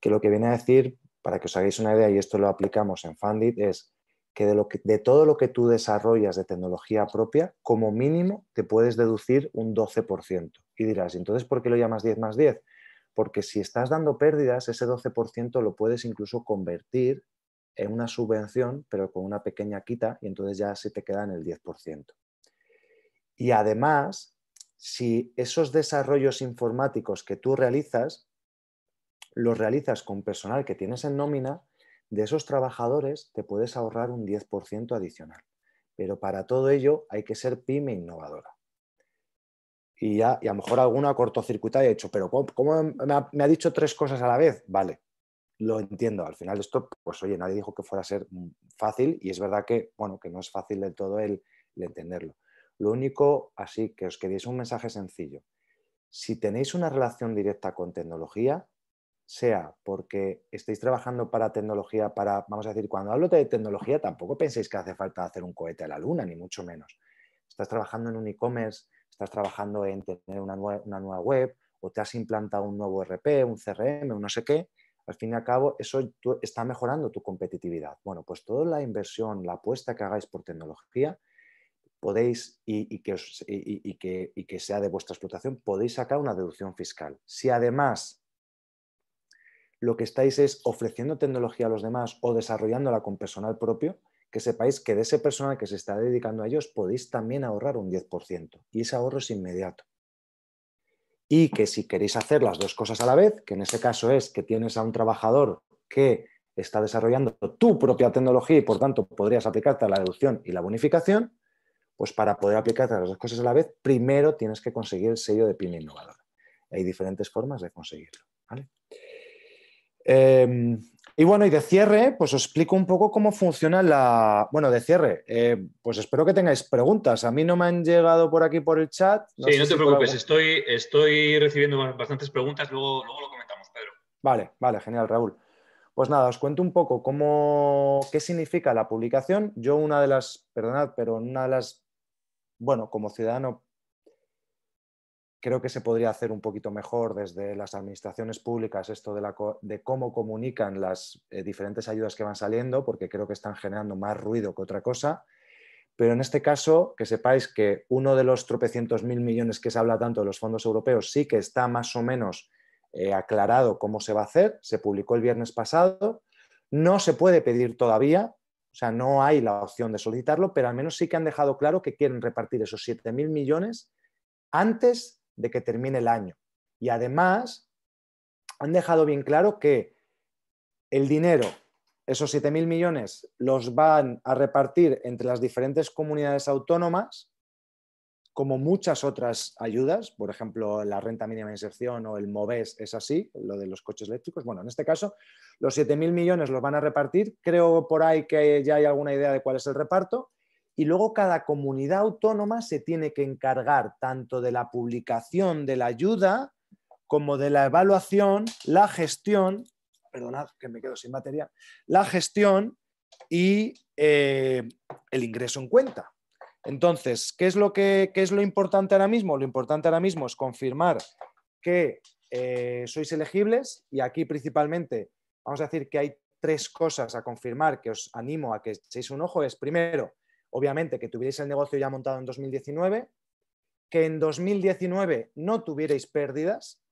que lo que viene a decir para que os hagáis una idea, y esto lo aplicamos en Fundit, es que de, que de todo lo que tú desarrollas de tecnología propia, como mínimo te puedes deducir un 12%. Y dirás, entonces, ¿por qué lo llamas 10 más 10? Porque si estás dando pérdidas, ese 12% lo puedes incluso convertir en una subvención, pero con una pequeña quita, y entonces ya se te queda en el 10%. Y además, si esos desarrollos informáticos que tú realizas lo realizas con personal que tienes en nómina, de esos trabajadores te puedes ahorrar un 10% adicional. Pero para todo ello hay que ser pyme innovadora. Y, ya, y a lo mejor alguno ha cortocircuitado y ha dicho, pero ¿cómo, me, ha, dicho tres cosas a la vez? Vale, lo entiendo. Al final esto, pues oye, nadie dijo que fuera a ser fácil y es verdad que, bueno, que no es fácil del todo el, entenderlo. Lo único, así, que os queréis un mensaje sencillo. Si tenéis una relación directa con tecnología, sea porque estáis trabajando para tecnología, para, vamos a decir, cuando hablo de tecnología, tampoco penséis que hace falta hacer un cohete a la luna, ni mucho menos. Estás trabajando en un e-commerce, estás trabajando en tener una, nueva web, o te has implantado un nuevo e RP, un CRM, un no sé qué, al fin y al cabo eso está mejorando tu competitividad. Bueno, pues toda la inversión, la apuesta que hagáis por tecnología, podéis, y, y, que, y, que, sea de vuestra explotación, podéis sacar una deducción fiscal. Si además lo que estáis es ofreciendo tecnología a los demás o desarrollándola con personal propio, que sepáis que de ese personal que se está dedicando a ellos podéis también ahorrar un 10% y ese ahorro es inmediato. Y que si queréis hacer las dos cosas a la vez, que en ese caso es que tienes a un trabajador que está desarrollando tu propia tecnología y por tanto podrías aplicarte a la deducción y la bonificación, pues para poder aplicarte las dos cosas a la vez, primero tienes que conseguir el sello de PYME innovador. Hay diferentes formas de conseguirlo. Em, y bueno, y de cierre, pues os explico un poco cómo funciona la. Bueno, de cierre, eh, pues espero que tengáis preguntas. A mí no me han llegado por aquí por el chat. sí, no te preocupes, estoy, estoy recibiendo bastantes preguntas, luego, luego lo comentamos, Pedro. Vale, vale, genial, Raúl. Pues nada, os cuento un poco cómo, qué significa la publicación. Yo una de las, perdonad, pero una de las, bueno, como ciudadano Creo que se podría hacer un poquito mejor desde las administraciones públicas esto de, la de cómo comunican las eh, diferentes ayudas que van saliendo, porque creo que están generando más ruido que otra cosa. Pero en este caso, que sepáis que uno de los tropecientos mil millones que se habla tanto de los fondos europeos sí que está más o menos eh, aclarado cómo se va a hacer, se publicó el viernes pasado, no se puede pedir todavía, o sea, no hay la opción de solicitarlo, pero al menos sí que han dejado claro que quieren repartir esos mil millones antes de que termine el año. Y además, han dejado bien claro que el dinero, esos 7.000 millones, los van a repartir entre las diferentes comunidades autónomas, como muchas otras ayudas, por ejemplo, la renta mínima de inserción o el MOVES es así, lo de los coches eléctricos. Bueno, en este caso, los 7.000 millones los van a repartir. Creo por ahí que ya hay alguna idea de cuál es el reparto y luego cada comunidad autónoma se tiene que encargar tanto de la publicación de la ayuda como de la evaluación, la gestión, perdonad que me quedo sin materia, la gestión y eh, el ingreso en cuenta. Entonces, ¿qué es, lo que, es lo importante ahora mismo? Lo importante ahora mismo es confirmar que eh, sois elegibles y aquí principalmente vamos a decir que hay tres cosas a confirmar que os animo a que echéis un ojo. Es primero, obviamente, que tuvierais el negocio ya montado en 2019, que en 2019 no tuvierais pérdidas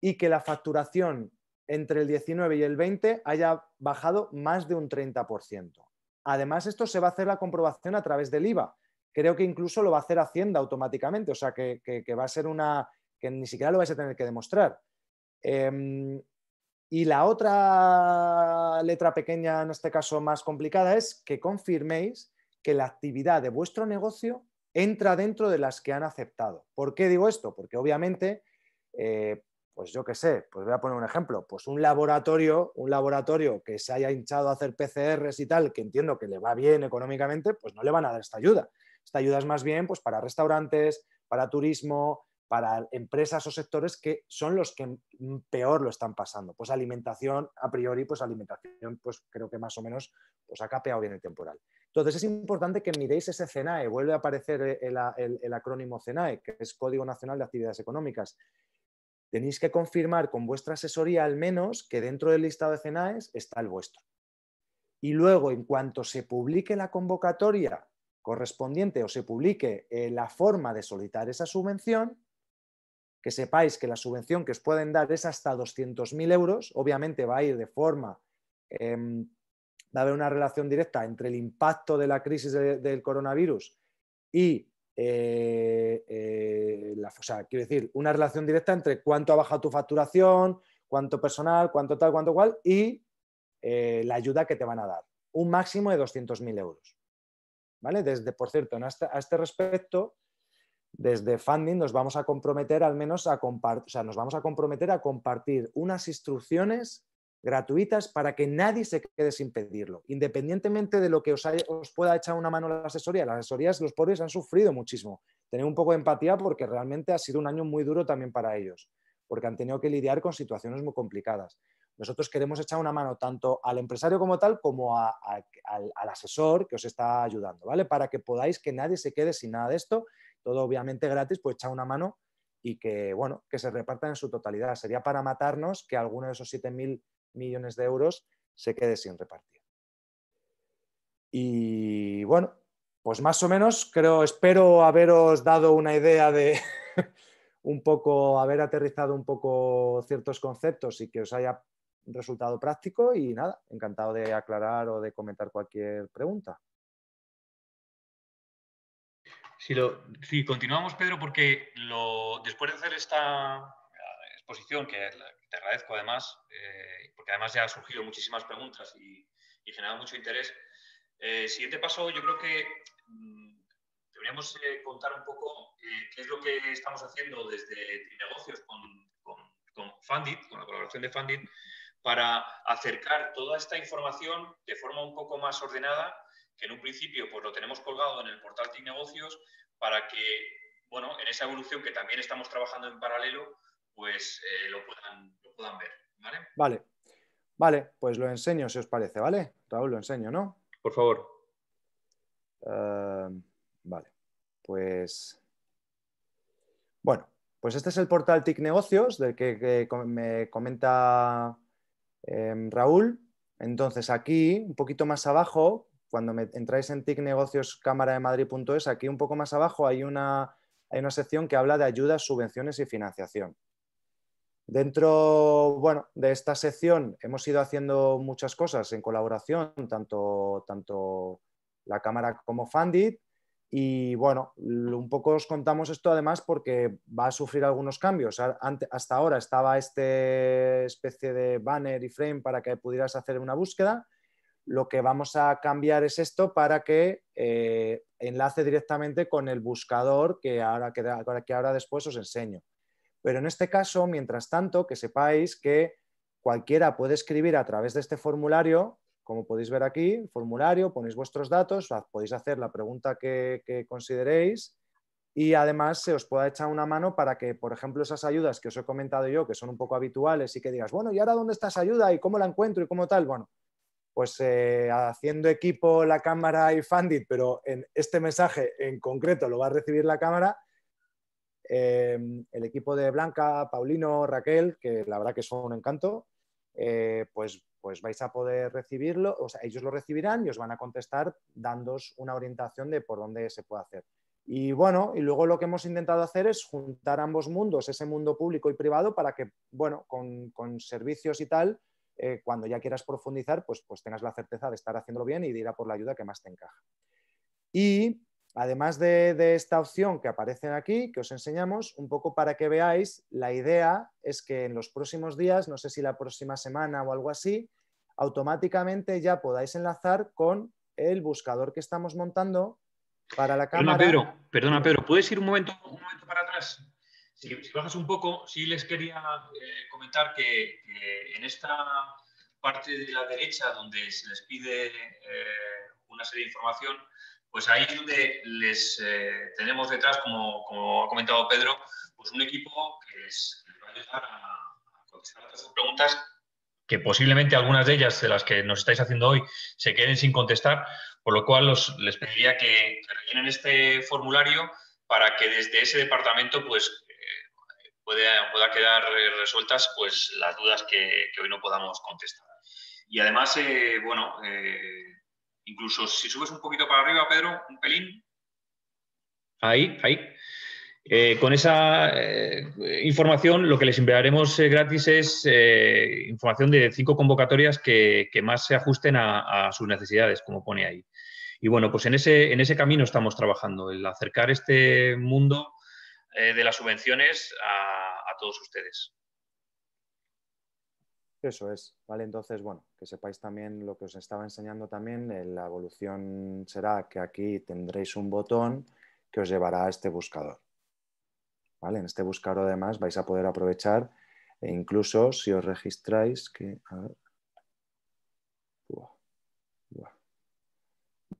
y que la facturación entre el 19 y el 20 haya bajado más de un 30%. Además, esto se va a hacer la comprobación a través del IVA. Creo que incluso lo va a hacer Hacienda automáticamente, o sea que, va a ser una que ni siquiera lo vais a tener que demostrar. Em, y la otra letra pequeña, en este caso más complicada, es que confirméis que la actividad de vuestro negocio entra dentro de las que han aceptado. ¿Por qué digo esto? Porque obviamente, eh, pues yo qué sé, pues voy a poner un ejemplo, pues un laboratorio, un laboratorio que se haya hinchado a hacer PCRs y tal, que entiendo que le va bien económicamente, pues no le van a dar esta ayuda. Esta ayuda es más bien pues, para restaurantes, para turismo, para empresas o sectores que son los que peor lo están pasando. Pues alimentación, a priori, pues alimentación, pues creo que más o menos pues ha capeado bien el temporal. Entonces es importante que miréis ese CENAE, vuelve a aparecer eh, el, acrónimo CENAE, que es Código Nacional de Actividades Económicas. Tenéis que confirmar con vuestra asesoría al menos que dentro del listado de CENAEs está el vuestro. Y luego, en cuanto se publique la convocatoria correspondiente o se publique eh, la forma de solicitar esa subvención, que sepáis que la subvención que os pueden dar es hasta 200.000 euros, obviamente va a ir de forma em, de haber una relación directa entre el impacto de la crisis del coronavirus y, eh, eh, o sea, quiero decir, una relación directa entre cuánto ha bajado tu facturación, cuánto personal, cuánto tal, cuánto cual, y eh, la ayuda que te van a dar. Un máximo de 200.000 euros. ¿Vale? Desde, por cierto, a este respecto, desde Funding nos vamos a comprometer al menos a, compartir, o sea, nos vamos a, comprometer a compartir unas instrucciones gratuitas para que nadie se quede sin pedirlo, independientemente de lo que os, os pueda echar una mano la asesoría. Las asesorías, los pobres han sufrido muchísimo. Tener un poco de empatía porque realmente ha sido un año muy duro también para ellos, porque han tenido que lidiar con situaciones muy complicadas. Nosotros queremos echar una mano tanto al empresario como tal como al, asesor que os está ayudando, ¿vale? Para que podáis que nadie se quede sin nada de esto, todo obviamente gratis, pues echar una mano y que, bueno, que se repartan en su totalidad. Sería para matarnos que alguno de esos 7.000 millones de euros se quede sin repartir. Y bueno, pues más o menos creo, espero haberos dado una idea de un poco, haber aterrizado un poco ciertos conceptos y que os haya resultado práctico y nada, encantado de aclarar o de comentar cualquier pregunta. Si, lo, si continuamos, Pedro, porque lo, después de hacer esta exposición, que es agradezco además, eh, porque además ya han surgido muchísimas preguntas y, generado mucho interés. Eh, siguiente paso, yo creo que mm, deberíamos eh, contar un poco qué es lo que estamos haciendo desde negocios con, con Fundit, con la colaboración de Fundit, para acercar toda esta información de forma un poco más ordenada, que en un principio pues, lo tenemos colgado en el portal de para que, bueno, en esa evolución que también estamos trabajando en paralelo, pues eh, lo, puedan, ver. ¿vale? vale, pues lo enseño si os parece, ¿vale? Raúl, lo enseño, ¿no? Por favor. Em, vale, pues bueno, pues este es el portal TIC Negocios del que, me comenta em, Raúl. Entonces aquí, un poquito más abajo, cuando me, entráis en TIC Negocios Cámara de Madrid.es, aquí un poco más abajo hay una, hay una sección que habla de ayudas, subvenciones y financiación. Dentro bueno, de esta sección hemos ido haciendo muchas cosas en colaboración, tanto, tanto la cámara como Fundit. Y bueno, un poco os contamos esto además porque va a sufrir algunos cambios. Hasta ahora estaba este especie de banner y frame para que pudieras hacer una búsqueda. Lo que vamos a cambiar es esto para que eh, enlace directamente con el buscador que ahora, que ahora después os enseño. Pero en este caso, mientras tanto, que sepáis que cualquiera puede escribir a través de este formulario, como podéis ver aquí, formulario, ponéis vuestros datos, podéis hacer la pregunta que, consideréis y además se os pueda echar una mano para que, por ejemplo, esas ayudas que os he comentado yo, que son un poco habituales y que digas, bueno, ¿y ahora dónde está esa ayuda y cómo la encuentro y cómo tal? Bueno, pues eh, haciendo equipo la cámara y Fundit, pero en este mensaje en concreto lo va a recibir la cámara, Em, el equipo de Blanca, Paulino, Raquel, que la verdad que son un encanto, eh, pues, pues vais a poder recibirlo, o sea, ellos lo recibirán y os van a contestar dándos una orientación de por dónde se puede hacer. Y bueno, y luego lo que hemos intentado hacer es juntar ambos mundos, ese mundo público y privado, para que, bueno, con, con servicios y tal, eh, cuando ya quieras profundizar, pues, pues tengas la certeza de estar haciéndolo bien y de ir a por la ayuda que más te encaja. Y además de, esta opción que aparece aquí, que os enseñamos, un poco para que veáis, la idea es que en los próximos días, no sé si la próxima semana o algo así, automáticamente ya podáis enlazar con el buscador que estamos montando para la cámara. Perdona, Pedro, ¿puedes ir un momento, para atrás? Si, bajas un poco, sí les quería eh, comentar que, en esta parte de la derecha, donde se les pide eh, una serie de información, pues ahí es donde les eh, tenemos detrás, como, ha comentado Pedro, pues un equipo que les, va a ayudar a contestar todas sus preguntas, que posiblemente algunas de ellas, de las que nos estáis haciendo hoy, se queden sin contestar, por lo cual les pediría que, rellenen este formulario para que desde ese departamento pues eh, pueda, quedar eh, resueltas pues las dudas que, hoy no podamos contestar. Y además, bueno, Incluso si subes un poquito para arriba, Pedro, un pelín. Ahí, ahí. Eh, con esa eh, información, lo que les enviaremos eh, gratis es información de cinco convocatorias que, más se ajusten a, sus necesidades, como pone ahí. Y bueno, pues en ese, camino estamos trabajando, el acercar este mundo de las subvenciones a todos ustedes. Eso es, ¿vale? Entonces, bueno, que sepáis también lo que os estaba enseñando también, eh, la evolución será que aquí tendréis un botón que os llevará a este buscador, ¿vale? En este buscador además vais a poder aprovechar e incluso si os registráis, que...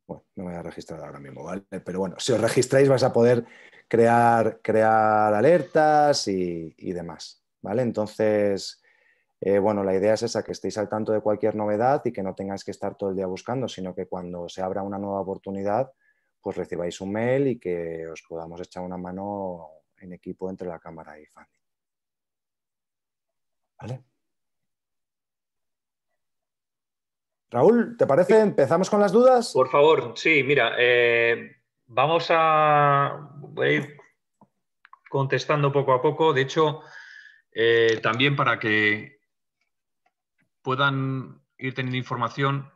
Bueno, no me voy a registrar ahora mismo, ¿vale? Pero bueno, si os registráis vais a poder crear, crear alertas y, y demás, ¿vale? Entonces eh, bueno, la idea es esa, que estéis al tanto de cualquier novedad y que no tengáis que estar todo el día buscando, sino que cuando se abra una nueva oportunidad, pues recibáis un mail y que os podamos echar una mano en equipo entre la cámara y Fanny. ¿Vale? Raúl, ¿te parece? ¿Empezamos con las dudas? Por favor, sí, mira, eh, vamos a, ir contestando poco a poco. De hecho, eh, también para que puedan ir teniendo información.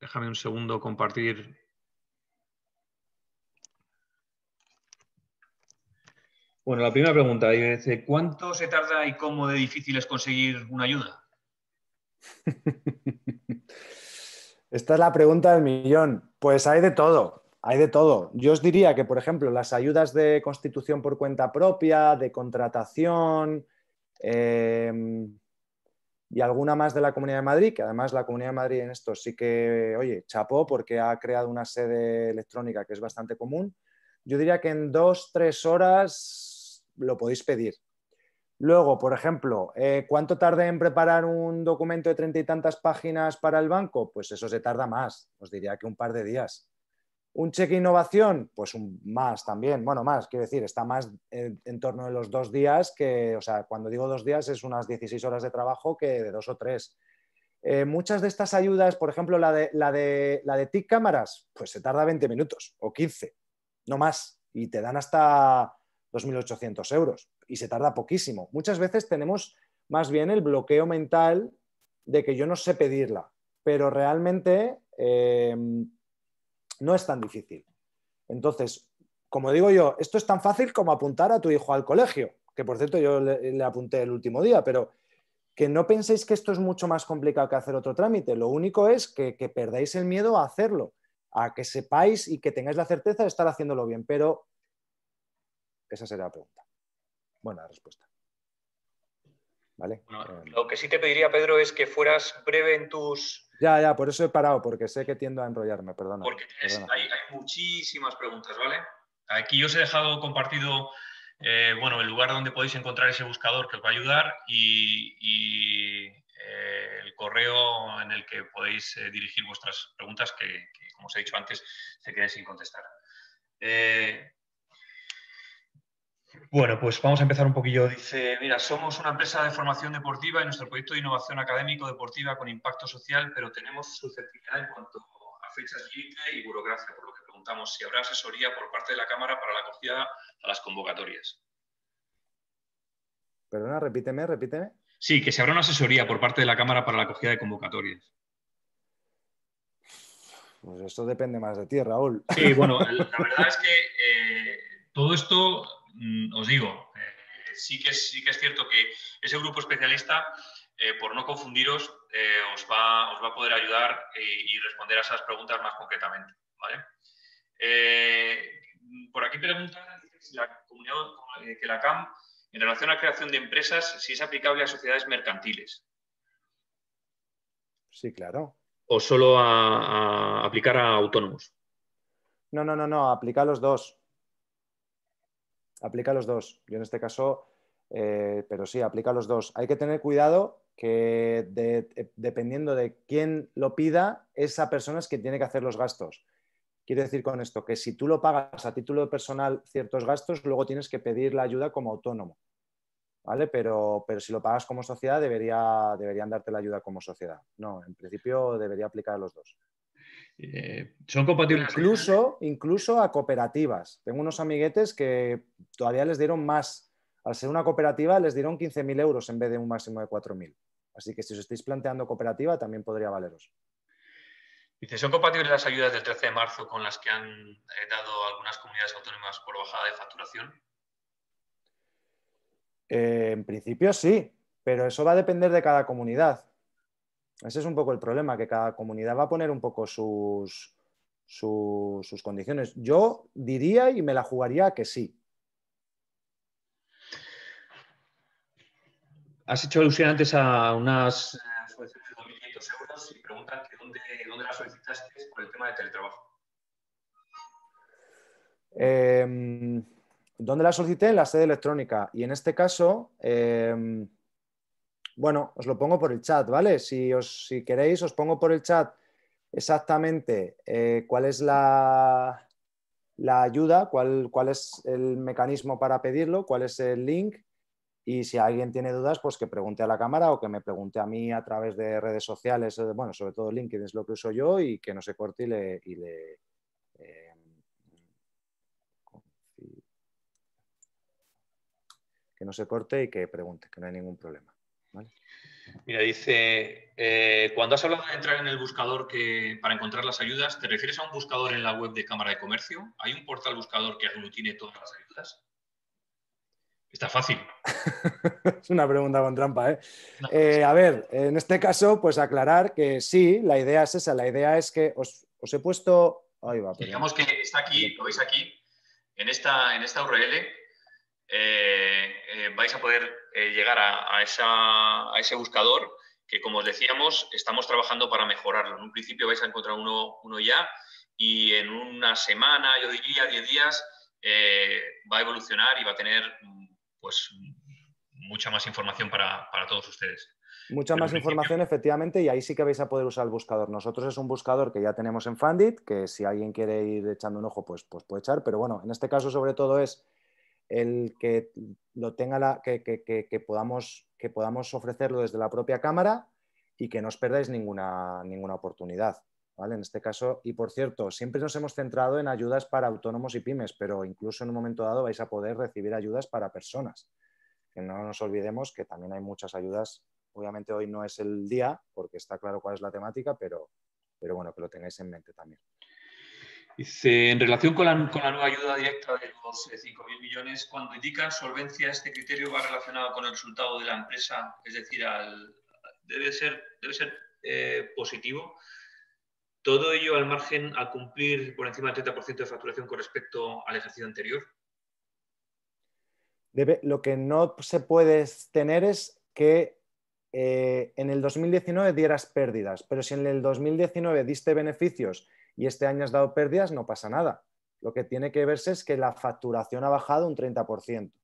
Déjame un segundo compartir. Bueno, la primera pregunta dice, ¿cuánto se tarda y cómo de difícil es conseguir una ayuda? Esta es la pregunta del millón. Pues hay de todo, hay de todo. Yo os diría que, por ejemplo, las ayudas de constitución por cuenta propia, de contratación, eh, y alguna más de la Comunidad de Madrid, que además la Comunidad de Madrid en esto sí que, oye, chapó porque ha creado una sede electrónica que es bastante común. Yo diría que en dos, tres horas lo podéis pedir. Luego, por ejemplo, eh, ¿cuánto tarda en preparar un documento de treinta y tantas páginas para el banco? Pues eso se tarda más, os diría que un par de días. Un cheque innovación, pues un más también, bueno, más, quiero decir, está más en, torno de los dos días que, o sea, cuando digo dos días es unas 16 horas de trabajo que de dos o tres. Eh, muchas de estas ayudas, por ejemplo, la de, la, de, la de TIC cámaras, pues se tarda 20 minutos o 15, no más, y te dan hasta 2.800 euros y se tarda poquísimo. Muchas veces tenemos más bien el bloqueo mental de que yo no sé pedirla, pero realmente... Eh, no es tan difícil. Entonces, como digo yo, esto es tan fácil como apuntar a tu hijo al colegio, que por cierto yo le, apunté el último día, pero que no penséis que esto es mucho más complicado que hacer otro trámite. Lo único es que, perdáis el miedo a hacerlo, a que sepáis y que tengáis la certeza de estar haciéndolo bien. Pero esa sería la pregunta. Buena respuesta. ¿Vale? Eh, lo que sí te pediría, Pedro, es que fueras breve en tus ya, ya, por eso he parado, porque sé que tiendo a enrollarme, perdón. Porque Hay, muchísimas preguntas, ¿vale? Aquí os he dejado compartido, eh, bueno, el lugar donde podéis encontrar ese buscador que os va a ayudar y, eh, el correo en el que podéis eh, dirigir vuestras preguntas que, como os he dicho antes, se queden sin contestar. Bueno, pues vamos a empezar un poquillo. Dice, mira, somos una empresa de formación deportiva y nuestro proyecto de innovación académico-deportiva con impacto social, pero tenemos susceptibilidad en cuanto a fechas límite y burocracia, por lo que preguntamos si habrá asesoría por parte de la Cámara para la acogida a las convocatorias. Perdona, repíteme, repíteme. Sí, que se habrá una asesoría por parte de la Cámara para la acogida de convocatorias. Pues esto depende más de ti, Raúl. Sí, bueno, la verdad es que eh, todo esto Mm, os digo, eh, sí, que es, sí que es cierto que ese grupo especialista, eh, por no confundiros, eh, os va, a poder ayudar y, responder a esas preguntas más concretamente. ¿vale? por aquí preguntan si la comunidad, que la CAM, en relación a creación de empresas, si es aplicable a sociedades mercantiles. Sí, claro. ¿O solo a, aplicar a autónomos? No, no, no, no, aplica a los dos aplica los dos. Yo en este caso, eh, pero sí, aplica los dos. Hay que tener cuidado que eh, dependiendo de quién lo pida, esa persona es quien tiene que hacer los gastos. Quiero decir con esto que si tú lo pagas a título personal ciertos gastos, luego tienes que pedir la ayuda como autónomo. ¿Vale? Pero, pero si lo pagas como sociedad, debería, deberían darte la ayuda como sociedad. No, en principio debería aplicar los dos. Eh, son compatibles. Incluso, incluso a cooperativas. Tengo unos amiguetes que todavía les dieron más. Al ser una cooperativa, les dieron 15.000 euros en vez de un máximo de 4.000. Así que si os estáis planteando cooperativa, también podría valeros. Dice, ¿son compatibles las ayudas del 13 de marzo con las que han eh, dado algunas comunidades autónomas por bajada de facturación? Eh, en principio sí, pero eso va a depender de cada comunidad. Ese es un poco el problema, que cada comunidad va a poner un poco sus, sus, condiciones. Yo diría y me la jugaría que sí. Has hecho alusión antes a unas eh, solicitudes de 2.500 euros y preguntan que dónde, la las solicitaste por el tema de teletrabajo. Em, ¿Dónde la solicité? En la sede electrónica. Y en este caso, em, bueno, os lo pongo por el chat, ¿vale? Si, os, si queréis, os pongo por el chat exactamente eh, cuál es la, la ayuda, cuál, cuál, es el mecanismo para pedirlo, cuál es el link. Y si alguien tiene dudas, pues que pregunte a la cámara o que me pregunte a mí a través de redes sociales, eh, bueno, sobre todo LinkedIn es lo que uso yo y que no se corte y le... Eh, que no se corte y que pregunte, que no hay ningún problema. Mira, dice, eh, cuando has hablado de entrar en el buscador que, para encontrar las ayudas, ¿te refieres a un buscador en la web de Cámara de Comercio? ¿Hay un portal buscador que aglutine todas las ayudas? Está fácil. es una pregunta con trampa, ¿eh? eh a ver, en este caso, pues aclarar que sí, la idea es esa. La idea es que os, he puesto... Digamos que está aquí, lo veis aquí, en esta, en esta URL, eh, eh, vais a poder eh, llegar a, a, ese buscador que como os decíamos, estamos trabajando para mejorarlo. En un principio vais a encontrar uno, ya y en una semana, yo diría 10 días, va a evolucionar y va a tener pues mucha más información para, todos ustedes. Mucha más información, efectivamente, y ahí sí que vais a poder usar el buscador. Nosotros es un buscador que ya tenemos en Fundit, que si alguien quiere ir echando un ojo, pues, pues puede echar. Pero bueno, en este caso sobre todo es el que lo tenga que, podamos, ofrecerlo desde la propia cámara y que no os perdáis ninguna, ninguna oportunidad. En este caso, y por cierto, siempre nos hemos centrado en ayudas para autónomos y pymes, pero incluso en un momento dado vais a poder recibir ayudas para personas. Que no nos olvidemos que también hay muchas ayudas. Obviamente hoy no es el día, porque está claro cuál es la temática, pero, pero bueno, que lo tengáis en mente también en relación con la, nueva ayuda directa de los 5.000 eh, millones, cuando indican solvencia, este criterio va relacionado con el resultado de la empresa, es decir, al, debe ser, debe ser eh, positivo. Todo ello al margen al cumplir por encima del 30% de facturación con respecto al ejercicio anterior. lo que no se puede tener es que eh, en el 2019 dieras pérdidas, pero si en el 2019 diste beneficios y este año has dado pérdidas, no pasa nada. Lo que tiene que verse es que la facturación ha bajado un 30%. O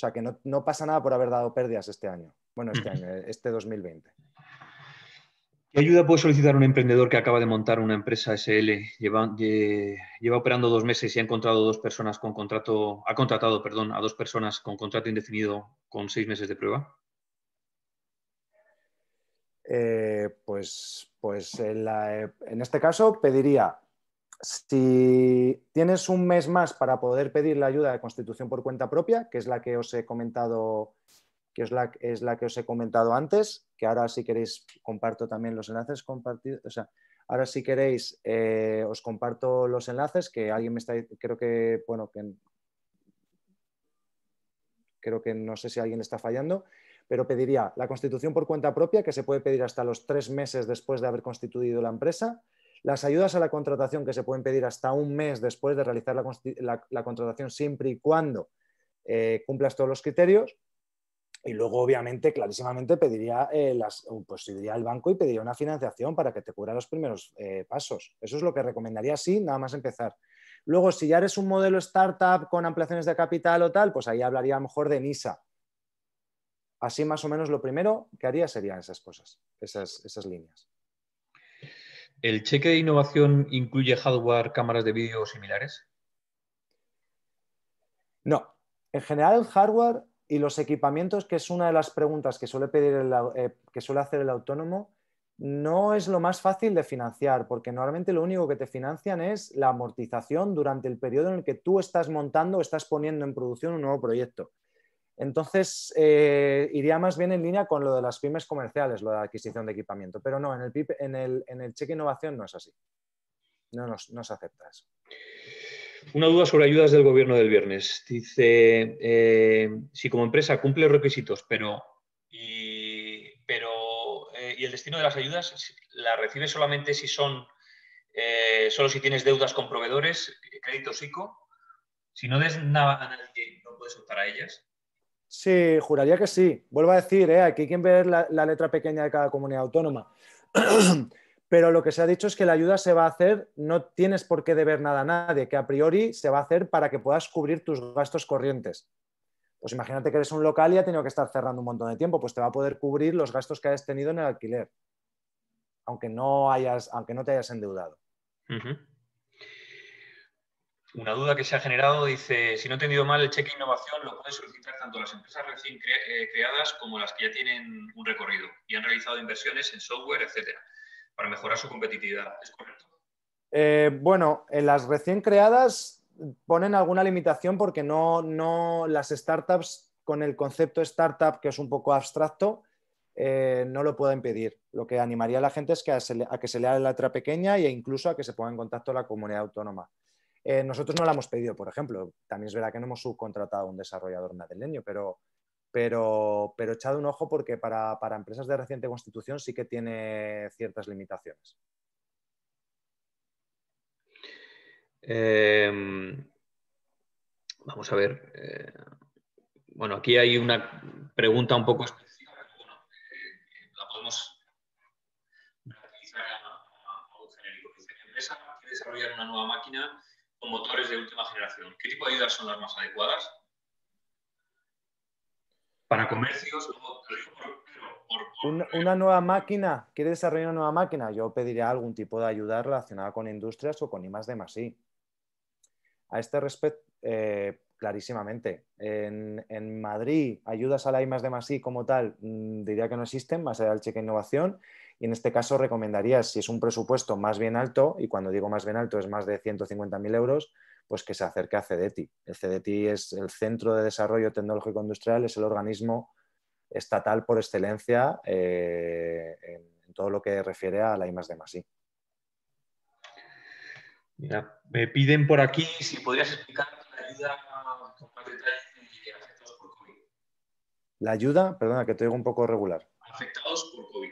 sea que no, no pasa nada por haber dado pérdidas este año. Bueno, este año, eh, este 2020. ¿Qué ayuda puede solicitar un emprendedor que acaba de montar una empresa SL? Lleva, operando dos meses y ha encontrado dos personas con contrato, ha contratado, perdón, a dos personas con contrato indefinido con seis meses de prueba. Eh, pues, pues en, en este caso pediría, si tienes un mes más para poder pedir la ayuda de constitución por cuenta propia, que es la que os he comentado que es la, que os he comentado antes, que ahora si queréis comparto también los enlaces compartidos, o sea, ahora si queréis eh, os comparto los enlaces que alguien me está, creo que, bueno, que creo que no sé si alguien está fallando, pero pediría la constitución por cuenta propia, que se puede pedir hasta los tres meses después de haber constituido la empresa, las ayudas a la contratación que se pueden pedir hasta un mes después de realizar la, contratación siempre y cuando eh, cumplas todos los criterios, y luego, obviamente, clarísimamente pediría, eh, pues, al banco y pediría una financiación para que te cubra los primeros eh, pasos. Eso es lo que recomendaría sí, nada más empezar. Luego, si ya eres un modelo startup con ampliaciones de capital o tal, pues ahí hablaría mejor de NISA. Así más o menos lo primero que haría serían esas cosas, esas, esas líneas. ¿El cheque de innovación incluye hardware, cámaras de vídeo o similares? No. En general, el hardware y los equipamientos, que es una de las preguntas que suele, pedir eh, que suele hacer el autónomo, no es lo más fácil de financiar, porque normalmente lo único que te financian es la amortización durante el periodo en el que tú estás montando o estás poniendo en producción un nuevo proyecto. Entonces, eh, iría más bien en línea con lo de las pymes comerciales, lo de la adquisición de equipamiento, pero no, en el, en en el cheque innovación no es así. No, nos, no se una duda sobre ayudas del gobierno del viernes. Dice, eh, si como empresa cumple requisitos, pero, y, pero eh, el destino de las ayudas la recibes solamente si son, eh, solo si tienes deudas con proveedores, crédito psico? si no des nada a no puedes optar a ellas. Sí, juraría que sí. Vuelvo a decir, aquí hay que ver la, la letra pequeña de cada comunidad autónoma. pero lo que se ha dicho es que la ayuda se va a hacer, no tienes por qué deber nada a nadie, que a priori se va a hacer para que puedas cubrir tus gastos corrientes. Pues imagínate que eres un local y ha tenido que estar cerrando un montón de tiempo, pues te va a poder cubrir los gastos que hayas tenido en el alquiler, aunque no, hayas, aunque no te hayas endeudado. Una duda que se ha generado dice, si no he entendido mal, el cheque innovación lo pueden solicitar tanto las empresas recién eh, creadas como las que ya tienen un recorrido y han realizado inversiones en software, etcétera para mejorar su competitividad, ¿es correcto? Eh, bueno, en las recién creadas ponen alguna limitación porque no, las startups con el concepto startup, que es un poco abstracto, eh, no lo pueden pedir. Lo que animaría a la gente es que a, se lea la letra pequeña e incluso a que se ponga en contacto la comunidad autónoma. Eh, nosotros no la hemos pedido, por ejemplo. También es verdad que no hemos subcontratado a un desarrollador madrileño, pero pero, pero echad un ojo porque para, empresas de reciente constitución sí que tiene ciertas limitaciones. Em, vamos a ver. Eh, bueno, aquí hay una pregunta un poco específica. la podemos utilizar a un genérico. Dice: Mi empresa quiere desarrollar una nueva máquina con motores de última generación. ¿Qué tipo de ayudas son las más adecuadas? para comercios, o una, nueva máquina, quiere desarrollar una nueva máquina, yo pediría algún tipo de ayuda relacionada con industrias o con I de A este respecto, eh, clarísimamente, en, Madrid ayudas a la I de como tal, mm, diría que no existen, más allá del cheque de innovación, y en este caso recomendaría, si es un presupuesto más bien alto, y cuando digo más bien alto es más de 150.000 euros, pues que se acerque a CDETI. El CDETI es el Centro de Desarrollo Tecnológico Industrial, es el organismo estatal por excelencia eh, en, todo lo que refiere a la I Mira, me piden por aquí si podrías explicar la ayuda con más detalle afectados por COVID. La ayuda, perdona, que te digo un poco regular. Afectados por COVID.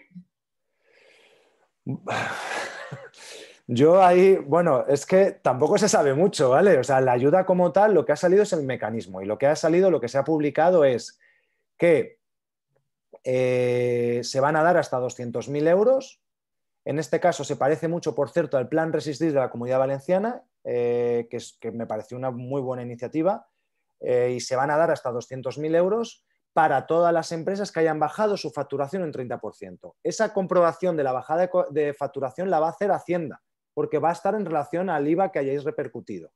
Yo ahí, bueno, es que tampoco se sabe mucho, ¿vale? O sea, la ayuda como tal, lo que ha salido es el mecanismo y lo que ha salido, lo que se ha publicado es que eh, se van a dar hasta 200.000 euros. En este caso se parece mucho, por cierto, al plan Resistir de la Comunidad Valenciana, eh, que, me pareció una muy buena iniciativa, eh, y se van a dar hasta 200.000 euros para todas las empresas que hayan bajado su facturación en 30%. Esa comprobación de la bajada de facturación la va a hacer Hacienda porque va a estar en relación al IVA que hayáis repercutido.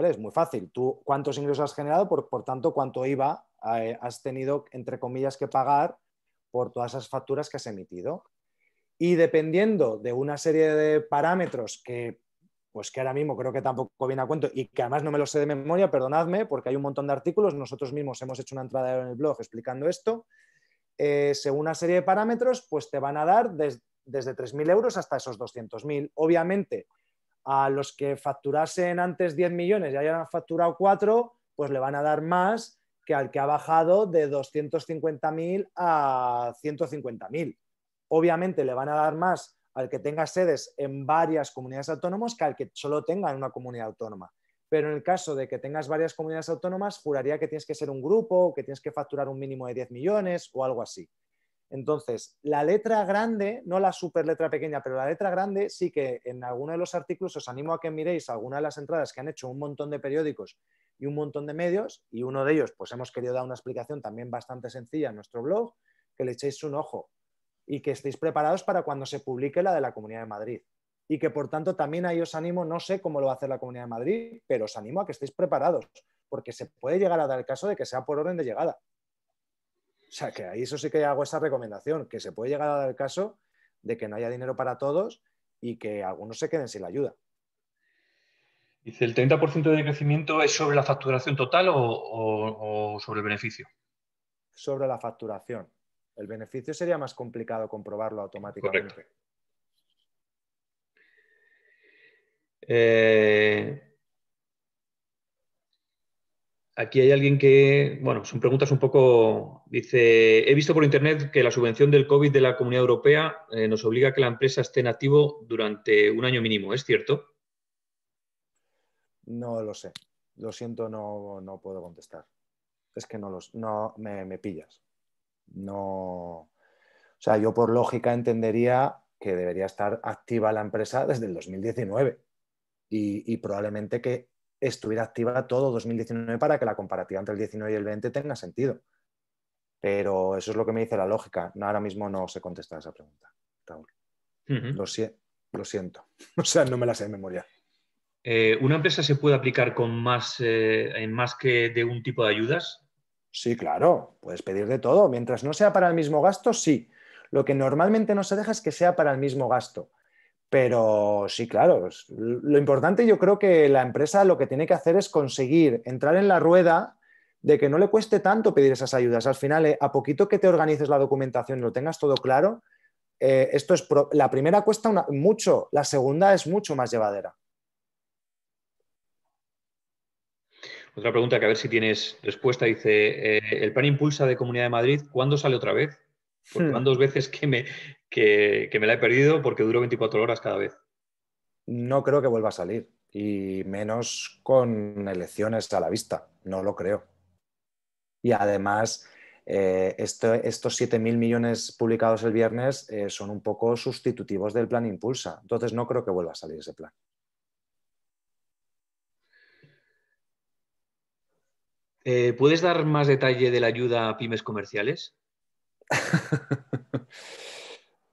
Es muy fácil. Tú cuántos ingresos has generado, por, tanto, cuánto IVA eh, has tenido, entre comillas, que pagar por todas esas facturas que has emitido. Y dependiendo de una serie de parámetros que, pues que ahora mismo creo que tampoco viene a cuento y que además no me lo sé de memoria, perdonadme, porque hay un montón de artículos, nosotros mismos hemos hecho una entrada en el blog explicando esto, eh, según una serie de parámetros, pues te van a dar desde 3.000 euros hasta esos 200.000. Obviamente, a los que facturasen antes 10 millones y hayan facturado 4, pues le van a dar más que al que ha bajado de 250.000 a 150.000. Obviamente le van a dar más al que tenga sedes en varias comunidades autónomas que al que solo tenga en una comunidad autónoma. Pero en el caso de que tengas varias comunidades autónomas, juraría que tienes que ser un grupo, que tienes que facturar un mínimo de 10 millones o algo así. Entonces, la letra grande, no la super letra pequeña, pero la letra grande sí que en alguno de los artículos os animo a que miréis alguna de las entradas que han hecho un montón de periódicos y un montón de medios, y uno de ellos, pues hemos querido dar una explicación también bastante sencilla en nuestro blog, que le echéis un ojo y que estéis preparados para cuando se publique la de la Comunidad de Madrid. Y que por tanto también ahí os animo, no sé cómo lo va a hacer la Comunidad de Madrid, pero os animo a que estéis preparados, porque se puede llegar a dar el caso de que sea por orden de llegada. O sea, que ahí eso sí que hago esa recomendación, que se puede llegar a dar el caso de que no haya dinero para todos y que algunos se queden sin la ayuda. Dice, ¿el 30% de crecimiento es sobre la facturación total o, sobre el beneficio? Sobre la facturación. El beneficio sería más complicado comprobarlo automáticamente. Eh, Aquí hay alguien que, bueno, son preguntas un poco, dice, he visto por internet que la subvención del COVID de la Comunidad Europea eh, nos obliga a que la empresa esté en activo durante un año mínimo, ¿es cierto? No lo sé, lo siento, no, puedo contestar. Es que no los, me, pillas. No, o sea, yo por lógica entendería que debería estar activa la empresa desde el 2019 y, y probablemente que estuviera activa todo 2019 para que la comparativa entre el 19 y el 20 tenga sentido. Pero eso es lo que me dice la lógica. Ahora mismo no sé contestar esa pregunta, lo, lo, siento. O sea, no me la sé de memoria. Eh, ¿Una empresa se puede aplicar con más, eh, en más que de un tipo de ayudas? Sí, claro. Puedes pedir de todo. Mientras no sea para el mismo gasto, sí. Lo que normalmente no se deja es que sea para el mismo gasto. Pero sí, claro, lo importante yo creo que la empresa lo que tiene que hacer es conseguir entrar en la rueda de que no le cueste tanto pedir esas ayudas. Al final, eh, a poquito que te organices la documentación y lo tengas todo claro, eh, esto es la primera cuesta mucho, la segunda es mucho más llevadera. Otra pregunta que a ver si tienes respuesta. Dice, eh, ¿el plan Impulsa de Comunidad de Madrid, cuándo sale otra vez? Porque hmm. dos veces que me, que, me la he perdido porque duro 24 horas cada vez. No creo que vuelva a salir, y menos con elecciones a la vista, no lo creo. Y además, eh, esto, estos 7.000 millones publicados el viernes eh, son un poco sustitutivos del plan Impulsa. Entonces no creo que vuelva a salir ese plan. Eh, ¿Puedes dar más detalle de la ayuda a pymes comerciales?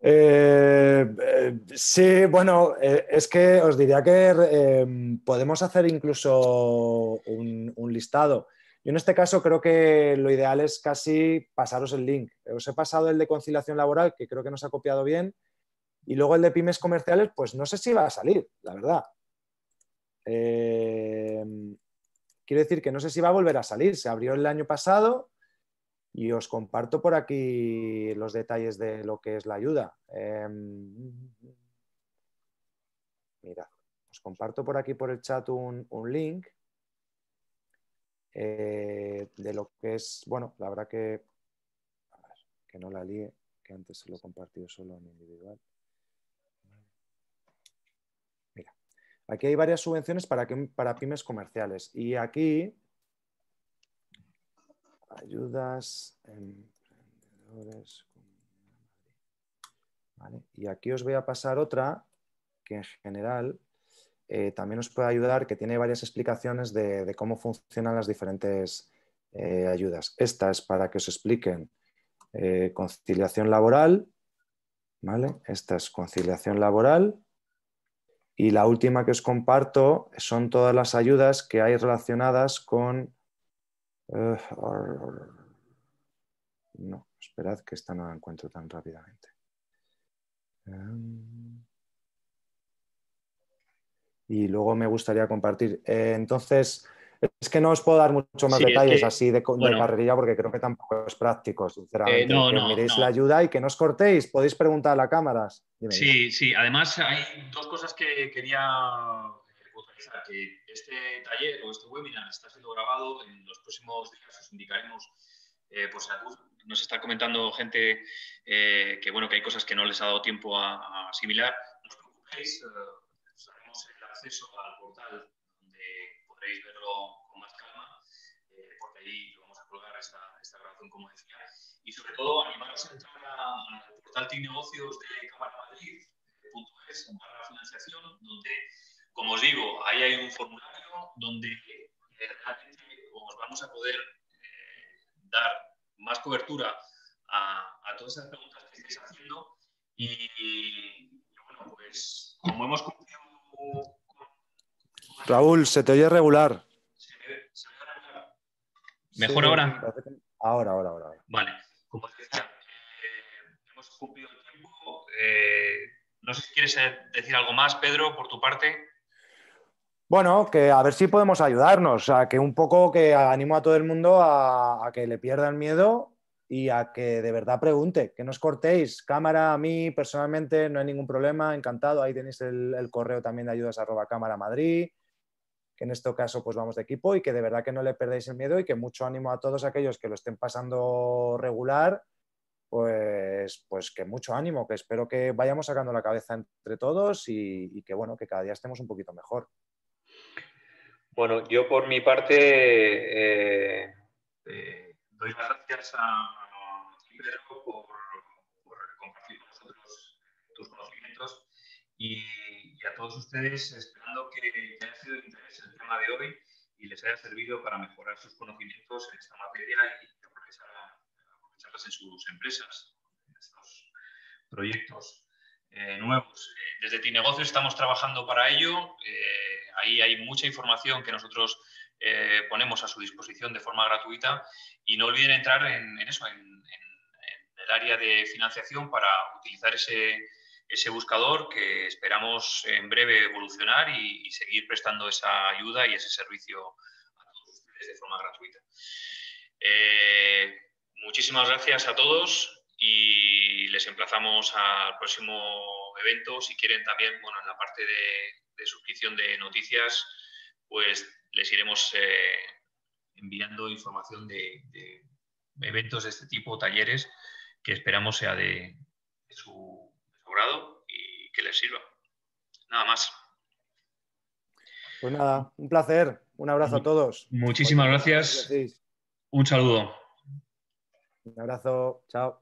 Eh, eh, sí, bueno, eh, es que os diría que podemos hacer incluso un, un, listado. Yo en este caso creo que lo ideal es casi pasaros el link. Os he pasado el de conciliación laboral, que creo que nos ha copiado bien, y luego el de pymes comerciales, pues no sé si va a salir, la verdad. quiero decir que no sé si va a volver a salir. Se abrió el año pasado, y os comparto por aquí los detalles de lo que es la ayuda. Em, mira, os comparto por aquí por el chat un, link eh, de lo que es, bueno, la verdad que, que no la líe, que antes se lo he compartido solo en individual. Mira, aquí hay varias subvenciones para, que, para pymes comerciales y aquí ayudas, emprendedores, Y aquí os voy a pasar otra que en general eh, también os puede ayudar, que tiene varias explicaciones de, cómo funcionan las diferentes eh, ayudas. Esta es para que os expliquen eh, conciliación laboral, ¿vale? Esta es conciliación laboral. Y la última que os comparto son todas las ayudas que hay relacionadas con no, esperad que esta no la encuentro tan rápidamente. Em, y luego me gustaría compartir. Eh, entonces, es que no os puedo dar mucho más detalles así de, bueno, porque creo que tampoco es práctico, sinceramente. Eh, no, que miréis la ayuda y que no os cortéis. Podéis preguntar a la cámaras. sí, sí. Además, hay dos cosas que quería que este taller o este webinar está siendo grabado. En los próximos días os indicaremos, eh, pues nos está comentando gente eh, que, bueno, que hay cosas que no les ha dado tiempo a, asimilar. No os preocupéis, eh, os haremos el acceso al portal donde podréis verlo con más calma, eh, porque ahí lo vamos a colgar esta, esta grabación, como decía. Y sobre todo, animaros a entrar al portal Negocios de Cámara Madrid, punto es, barra financiación, donde como os digo, ahí hay un formulario donde eh, os vamos a poder eh, dar más cobertura a, todas esas preguntas que estáis haciendo. Y, bueno, pues como hemos cumplido. Con... Raúl, se te oye regular. ¿Mejor ahora? ahora? Ahora, ahora, Vale, como os decía, eh, hemos cumplido el tiempo. no sé si quieres decir algo más, Pedro, por tu parte. Bueno, que a ver si podemos ayudarnos, o sea, que un poco que animo a todo el mundo a, que le pierda el miedo y a que de verdad pregunte, que nos cortéis. Cámara, a mí personalmente no hay ningún problema, encantado. Ahí tenéis el, correo también de ayudas cámara Madrid, que en este caso pues vamos de equipo y que de verdad que no le perdáis el miedo y que mucho ánimo a todos aquellos que lo estén pasando regular, pues, pues que mucho ánimo, que espero que vayamos sacando la cabeza entre todos y, y que bueno, que cada día estemos un poquito mejor. Bueno, yo por mi parte eh, eh, doy las gracias a Pedro por, por, compartir con nosotros tus conocimientos y, a todos ustedes esperando que, haya sido de interés el tema de hoy y les haya servido para mejorar sus conocimientos en esta materia y aprovechar, aprovecharlas en sus empresas, en estos proyectos. Eh, nuevos. Eh, desde Tinegocios estamos trabajando para ello. Eh, ahí hay mucha información que nosotros ponemos a su disposición de forma gratuita y no olviden entrar en, eso, en, el área de financiación para utilizar ese, buscador que esperamos en breve evolucionar y, seguir prestando esa ayuda y ese servicio a todos ustedes de forma gratuita. muchísimas gracias a todos y les emplazamos al próximo evento. Si quieren también, bueno, en la parte de, suscripción de noticias, pues les iremos eh, enviando información de, eventos de este tipo, talleres, que esperamos sea de, su, su y que les sirva. Nada más. Pues nada, un placer. Un abrazo a todos. Muchísimas gracias. Un saludo. Un abrazo. Chao.